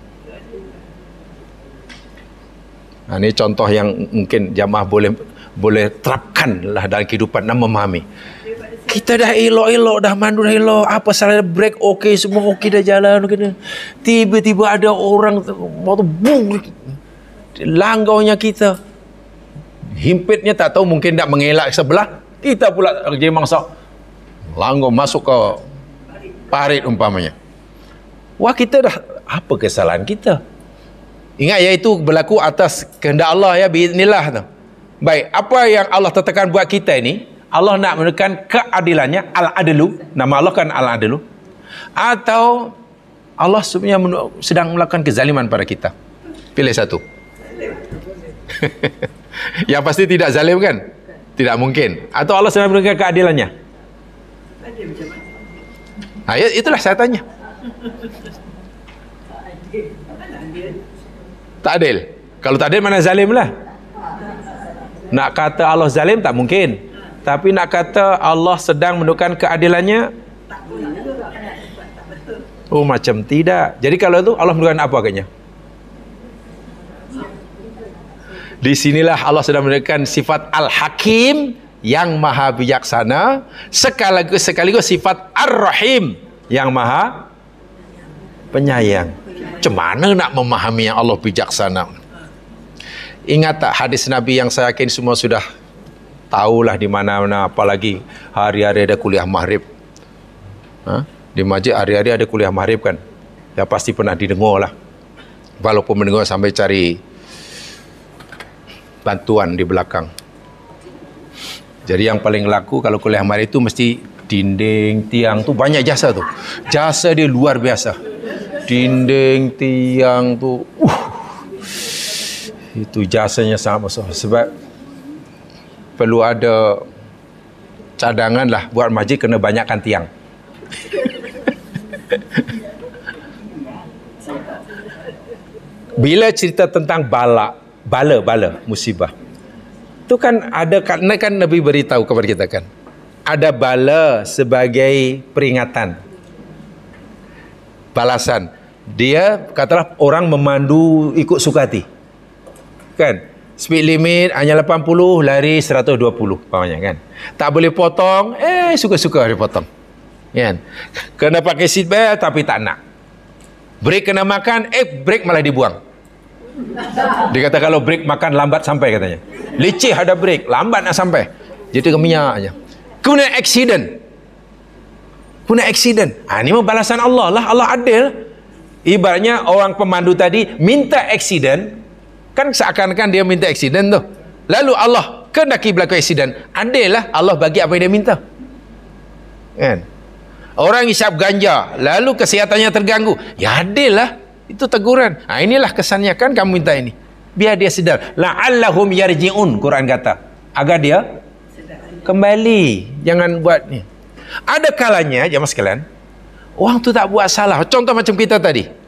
nah, ini contoh yang mungkin jamaah boleh boleh terapkan lah dalam kehidupan dan memahami kita dah elok-elok dah mandu dah elok apa salah break okey semua okey dah jalan okey tiba-tiba ada orang waktu bung langgaunya kita himpitnya tak tahu mungkin tak mengelak sebelah kita pula jadi mangsa langgau masuk ke parit umpamanya wah kita dah apa kesalahan kita ingat ya itu berlaku atas kehendak Allah ya biiznillah tu baik apa yang Allah tetapkan buat kita ini Allah nak menunjukkan keadilannya al Adilu, nama Allah kan al Adilu, atau Allah sebenarnya sedang melakukan kezaliman pada kita pilih satu yang pasti tidak zalim kan tidak mungkin atau Allah sedang menunjukkan keadilannya nah, ya, itulah saya tanya tak adil kalau tak adil mana zalim lah nak kata Allah zalim tak mungkin tapi nak kata Allah sedang menunjukkan keadilannya? Oh macam tidak. Jadi kalau itu Allah menunjukkan apa agaknya? Di sinilah Allah sedang menunjukkan sifat Al-Hakim yang maha bijaksana sekaligus, sekaligus sifat Ar-Rahim yang maha penyayang. Cemana nak memahami yang Allah bijaksana? Ingat tak hadis Nabi yang saya yakin semua sudah tahulah di mana-mana apalagi hari-hari ada kuliah maghrib. Ha? Di masjid hari-hari ada kuliah maghrib kan. Ya pasti pernah didengar lah. Walaupun mendengar sampai cari bantuan di belakang. Jadi yang paling laku kalau kuliah maghrib itu mesti dinding, tiang tu banyak jasa tu. Jasa dia luar biasa. Dinding, tiang tu. Uh, itu jasanya sangat besar. Sebab perlu ada cadangan lah buat masjid kena banyakkan tiang. Bila cerita tentang bala, bala, bala, musibah. tu kan ada, karena kan Nabi beritahu kepada kita kan. Ada bala sebagai peringatan. Balasan. Dia katalah orang memandu ikut sukati. Kan? speed limit hanya 80 lari 120 umpamanya kan tak boleh potong eh suka-suka dia potong kan kena pakai seat belt tapi tak nak Break kena makan eh break malah dibuang dia kata kalau break makan lambat sampai katanya leceh ada break lambat nak sampai jadi ke minyak aja. kemudian accident kemudian accident ha, ah, ini balasan Allah lah Allah adil ibaratnya orang pemandu tadi minta accident kan seakan-akan dia minta eksiden tu lalu Allah kenaki berlaku eksiden adillah Allah bagi apa yang dia minta kan orang isap ganja lalu kesihatannya terganggu ya adillah itu teguran ha, inilah kesannya kan kamu minta ini biar dia sedar la'allahum yarji'un Quran kata agar dia kembali jangan buat ni ada kalanya jemaah sekalian orang tu tak buat salah contoh macam kita tadi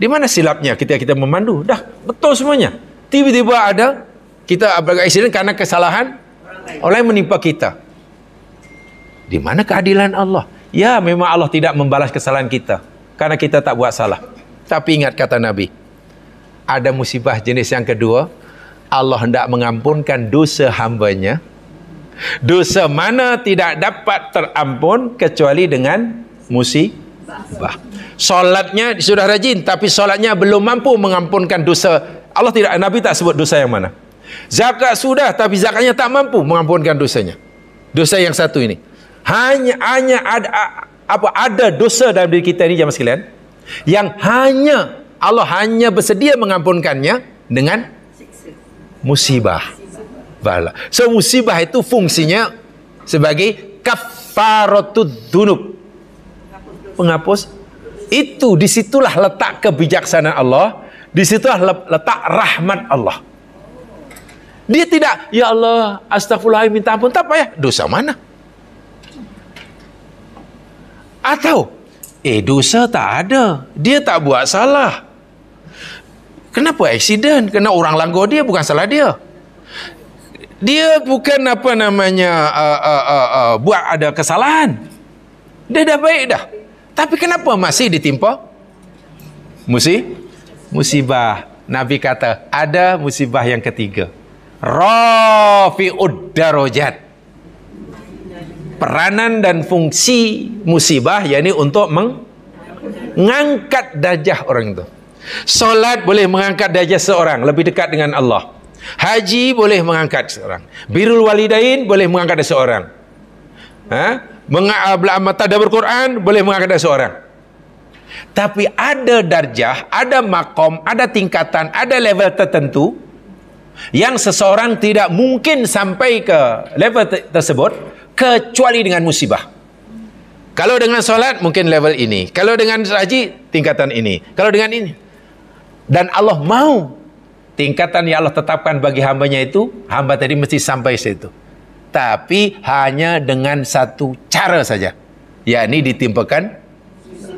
di mana silapnya kita kita memandu? Dah betul semuanya. Tiba-tiba ada kita berlaku accident karena kesalahan oleh menimpa kita. Di mana keadilan Allah? Ya, memang Allah tidak membalas kesalahan kita karena kita tak buat salah. Tapi ingat kata Nabi, ada musibah jenis yang kedua, Allah hendak mengampunkan dosa hambanya. Dosa mana tidak dapat terampun kecuali dengan musibah Wah. Solatnya sudah rajin tapi solatnya belum mampu mengampunkan dosa. Allah tidak Nabi tak sebut dosa yang mana. Zakat sudah tapi zakatnya tak mampu mengampunkan dosanya. Dosa yang satu ini. Hanya hanya ada apa ada dosa dalam diri kita ini jemaah sekalian yang hanya Allah hanya bersedia mengampunkannya dengan musibah. Bala. So musibah itu fungsinya sebagai kafaratud dunub penghapus itu disitulah letak kebijaksanaan Allah disitulah letak rahmat Allah dia tidak ya Allah Astagfirullah, minta ampun tak apa ya dosa mana atau eh dosa tak ada dia tak buat salah kenapa eksiden? kena orang langgar dia bukan salah dia dia bukan apa namanya uh, uh, uh, uh, buat ada kesalahan dia dah baik dah tapi kenapa masih ditimpa? Musih? Musibah. Nabi kata, ada musibah yang ketiga. Rafi'ud darajat. Peranan dan fungsi musibah, yakni untuk mengangkat dajah orang itu. Solat boleh mengangkat dajah seorang, lebih dekat dengan Allah. Haji boleh mengangkat seorang. Birul walidain boleh mengangkat seorang. Ha? mengabla tadabur Quran boleh mengangkat seorang. Tapi ada darjah, ada makom, ada tingkatan, ada level tertentu yang seseorang tidak mungkin sampai ke level t- tersebut kecuali dengan musibah. Kalau dengan solat mungkin level ini. Kalau dengan haji tingkatan ini. Kalau dengan ini. Dan Allah mahu tingkatan yang Allah tetapkan bagi hambanya itu, hamba tadi mesti sampai situ tapi hanya dengan satu cara saja yakni ditimpakan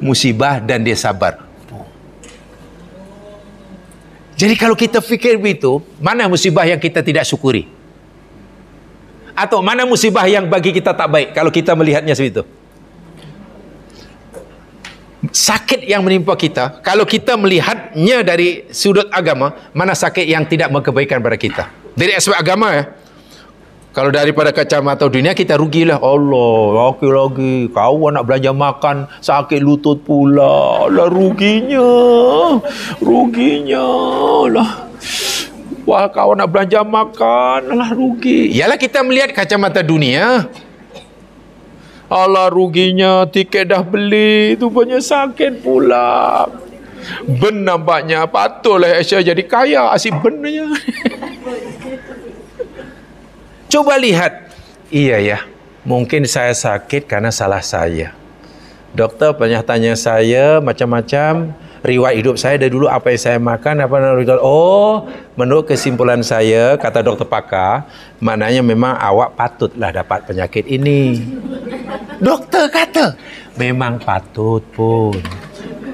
musibah dan dia sabar jadi kalau kita fikir begitu mana musibah yang kita tidak syukuri atau mana musibah yang bagi kita tak baik kalau kita melihatnya seperti itu sakit yang menimpa kita kalau kita melihatnya dari sudut agama mana sakit yang tidak berkebaikan pada kita dari aspek agama ya kalau daripada kacamata dunia kita rugilah Allah lagi lagi kau nak belanja makan sakit lutut pula lah ruginya ruginya lah wah kau nak belanja makan lah rugi ialah kita melihat kacamata dunia Allah ruginya tiket dah beli tu punya sakit pula benar banyak patutlah Asia jadi kaya asyik benarnya Coba lihat. Iya ya, mungkin saya sakit karena salah saya. Dokter banyak tanya saya macam-macam riwayat hidup saya dari dulu apa yang saya makan apa oh menurut kesimpulan saya kata dokter pakar maknanya memang awak patutlah dapat penyakit ini dokter kata memang patut pun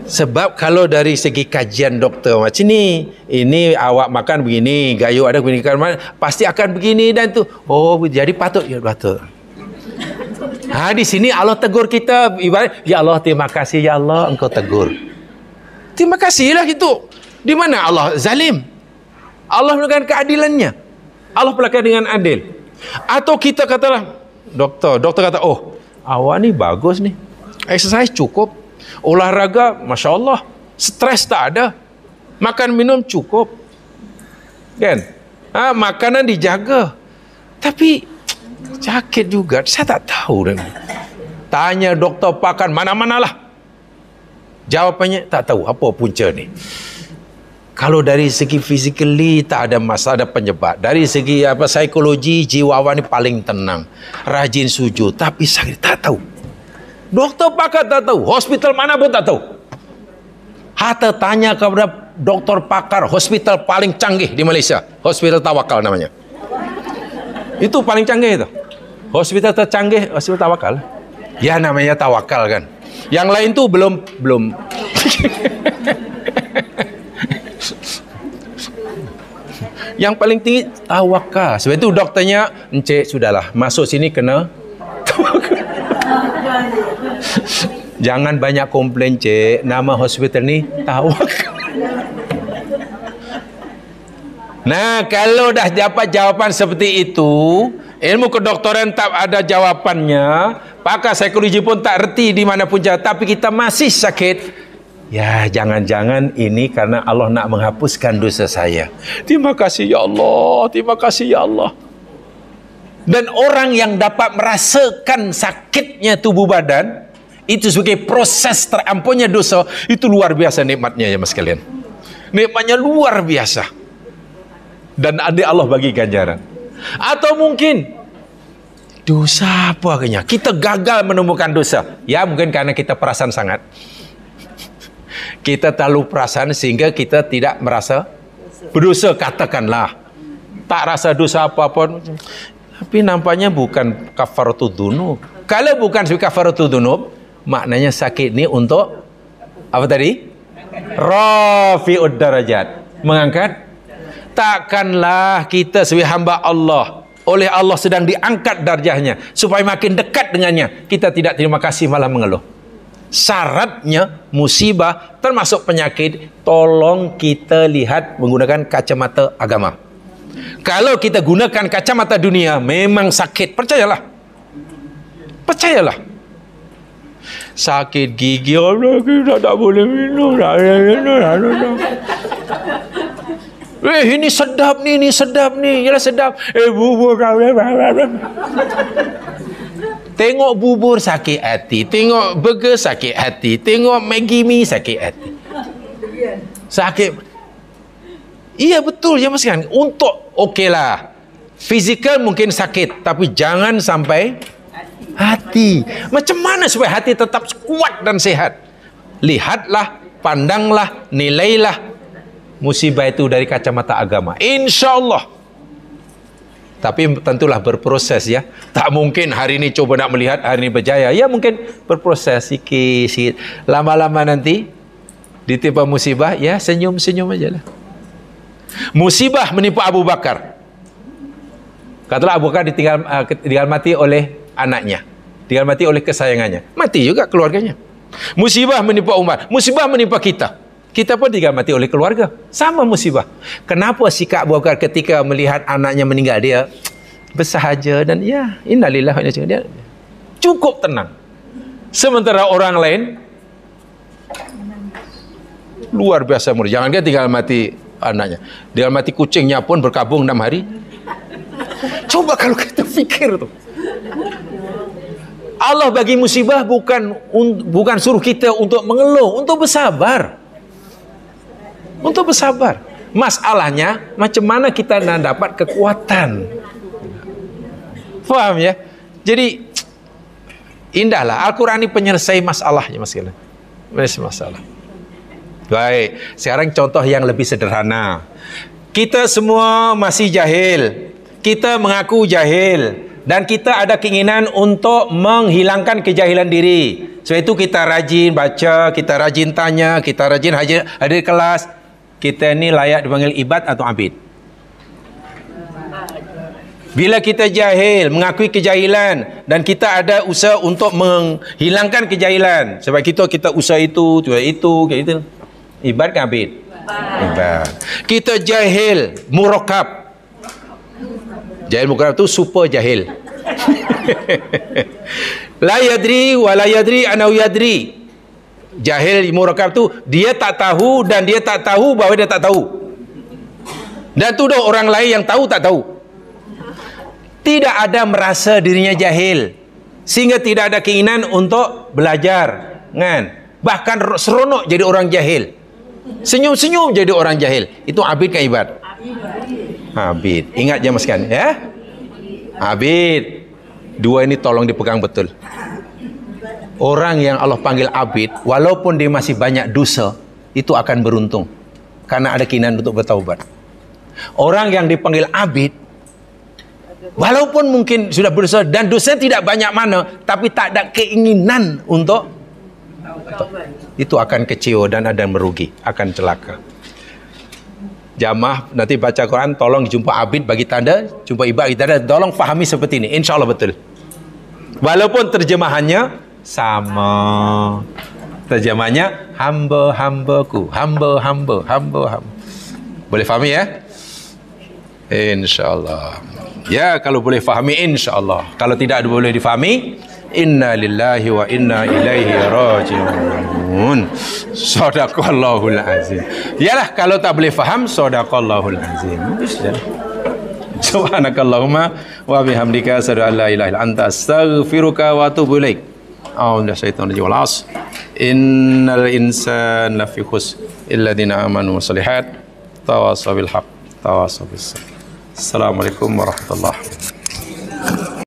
sebab kalau dari segi kajian doktor macam ni, ini awak makan begini, gayu ada begini, kan, pasti akan begini dan tu. Oh, jadi patut. Ya, patut. Ha, di sini Allah tegur kita. Ibarat, ya Allah, terima kasih. Ya Allah, engkau tegur. Terima kasihlah itu. Di mana Allah? Zalim. Allah menggunakan keadilannya. Allah pelakar dengan adil. Atau kita katalah, doktor. Doktor kata, oh, awak ni bagus ni. Exercise cukup. Olahraga, Masya Allah. Stres tak ada. Makan minum cukup. Kan? Ha, makanan dijaga. Tapi, sakit juga. Saya tak tahu. Dan. Tanya doktor pakan mana mana lah. Jawapannya, tak tahu apa punca ni. Kalau dari segi physically tak ada masalah, ada penyebab. Dari segi apa psikologi, jiwa awak ni paling tenang. Rajin sujud. Tapi sakit, tak tahu. Doktor pakar tak tahu. Hospital mana pun tak tahu. Hatta tanya kepada doktor pakar hospital paling canggih di Malaysia. Hospital Tawakal namanya. Itu paling canggih itu. Hospital tercanggih, hospital Tawakal. Ya namanya Tawakal kan. Yang lain tuh belum belum. Yang paling tinggi Tawakal. Sebab itu dokternya, Encik sudahlah. Masuk sini kena Tawakal. Jangan banyak komplain cik Nama hospital ni tahu. Nah kalau dah dapat jawapan seperti itu Ilmu kedoktoran tak ada jawapannya Pakar psikologi pun tak reti di mana pun jauh Tapi kita masih sakit Ya jangan-jangan ini karena Allah nak menghapuskan dosa saya Terima kasih ya Allah Terima kasih ya Allah dan orang yang dapat merasakan sakitnya tubuh badan itu sebagai proses terampunnya dosa itu luar biasa nikmatnya ya mas kalian nikmatnya luar biasa dan ada Allah bagi ganjaran atau mungkin dosa apa akhirnya kita gagal menemukan dosa ya mungkin karena kita perasan sangat kita terlalu perasan sehingga kita tidak merasa berdosa katakanlah tak rasa dosa apa pun tapi nampaknya bukan kafaratu dunub. Kalau bukan sebagai kafaratu dunub, maknanya sakit ni untuk apa tadi? Rafi'ud darajat. Mengangkat. Takkanlah kita sebagai hamba Allah oleh Allah sedang diangkat darjahnya supaya makin dekat dengannya kita tidak terima kasih malah mengeluh syaratnya musibah termasuk penyakit tolong kita lihat menggunakan kacamata agama kalau kita gunakan kacamata dunia memang sakit, percayalah. Percayalah. Sakit gigi, kita tak boleh minum, tak boleh minum, tak boleh minum. Eh, ini sedap ni, ini sedap ni. Yalah sedap. Eh, bubur kau. Tengok bubur sakit hati. Tengok burger sakit hati. Tengok maggi mi sakit hati. Sakit. Iya betul ya mas kan Untuk lah, Fizikal mungkin sakit Tapi jangan sampai Hati Macam mana supaya hati tetap kuat dan sehat Lihatlah Pandanglah Nilailah Musibah itu dari kacamata agama Insya Allah Tapi tentulah berproses ya Tak mungkin hari ini coba nak melihat Hari ini berjaya Ya mungkin berproses sikit-sikit Lama-lama nanti Ditimpa musibah Ya senyum-senyum aja lah Musibah menipu Abu Bakar. Katalah Abu Bakar ditinggal ah, ditinggal mati oleh anaknya. Ditinggal mati oleh kesayangannya. Mati juga keluarganya. Musibah menipu Umar, musibah menipu kita. Kita pun ditinggal mati oleh keluarga. Sama musibah. Kenapa sikap Abu Bakar ketika melihat anaknya meninggal dia bersahaja dan ya innalillah wa dia cukup tenang. Sementara orang lain luar biasa murid. Jangan dia tinggal mati anaknya. dia mati kucingnya pun berkabung enam hari. Coba kalau kita pikir tuh. Allah bagi musibah bukan bukan suruh kita untuk mengeluh, untuk bersabar. Untuk bersabar. Masalahnya macam mana kita nak dapat kekuatan. Faham ya? Jadi indahlah Al-Qur'an ini penyelesai masalahnya Mas Gila. Masalah. Baik, sekarang contoh yang lebih sederhana. Kita semua masih jahil. Kita mengaku jahil dan kita ada keinginan untuk menghilangkan kejahilan diri. Sebab itu kita rajin baca, kita rajin tanya, kita rajin hadir, hadir kelas. Kita ni layak dipanggil ibad atau abid? Bila kita jahil, mengakui kejahilan dan kita ada usaha untuk menghilangkan kejahilan. Sebab kita kita usaha itu, itu, kayak itu. Ibad ke abid? Ibad. Kita jahil, murokab. Jahil murokab tu super jahil. la yadri wa la yadri anau yadri. Jahil murokab tu dia tak tahu dan dia tak tahu bahawa dia tak tahu. Dan tu dah orang lain yang tahu tak tahu. Tidak ada merasa dirinya jahil. Sehingga tidak ada keinginan untuk belajar. Kan? Bahkan seronok jadi orang jahil. Senyum-senyum jadi orang jahil. Itu abid kan ibad? Abid. Ingat jangan sekian. Ya? Abid. Dua ini tolong dipegang betul. Orang yang Allah panggil abid, walaupun dia masih banyak dosa, itu akan beruntung. Karena ada keinginan untuk bertaubat. Orang yang dipanggil abid, walaupun mungkin sudah berdosa dan dosa tidak banyak mana, tapi tak ada keinginan untuk bertaubat itu akan kecewa dan ada yang merugi, akan celaka. Jamaah nanti baca Quran, tolong jumpa abid bagi tanda, jumpa ibad bagi tanda, tolong fahami seperti ini. Insya Allah betul. Walaupun terjemahannya sama. Terjemahannya, hamba hambaku, hamba hamba, hamba hamba. Boleh fahami ya? Insya Allah. Ya, kalau boleh fahami, insya Allah. Kalau tidak boleh difahami, Inna lillahi wa inna ilaihi rajiun. Sadaqallahul azim. Yalah kalau tak boleh faham sadaqallahul azim. Subhanakallahumma wa bihamdika asyhadu an la ilaha illa anta astaghfiruka wa atubu ilaik. A'udzu syaitonir rajim. Was. Innal insana lafi khusr illadziina amanu wa salihat tawassaw bil haqq tawassaw Assalamualaikum warahmatullahi wabarakatuh.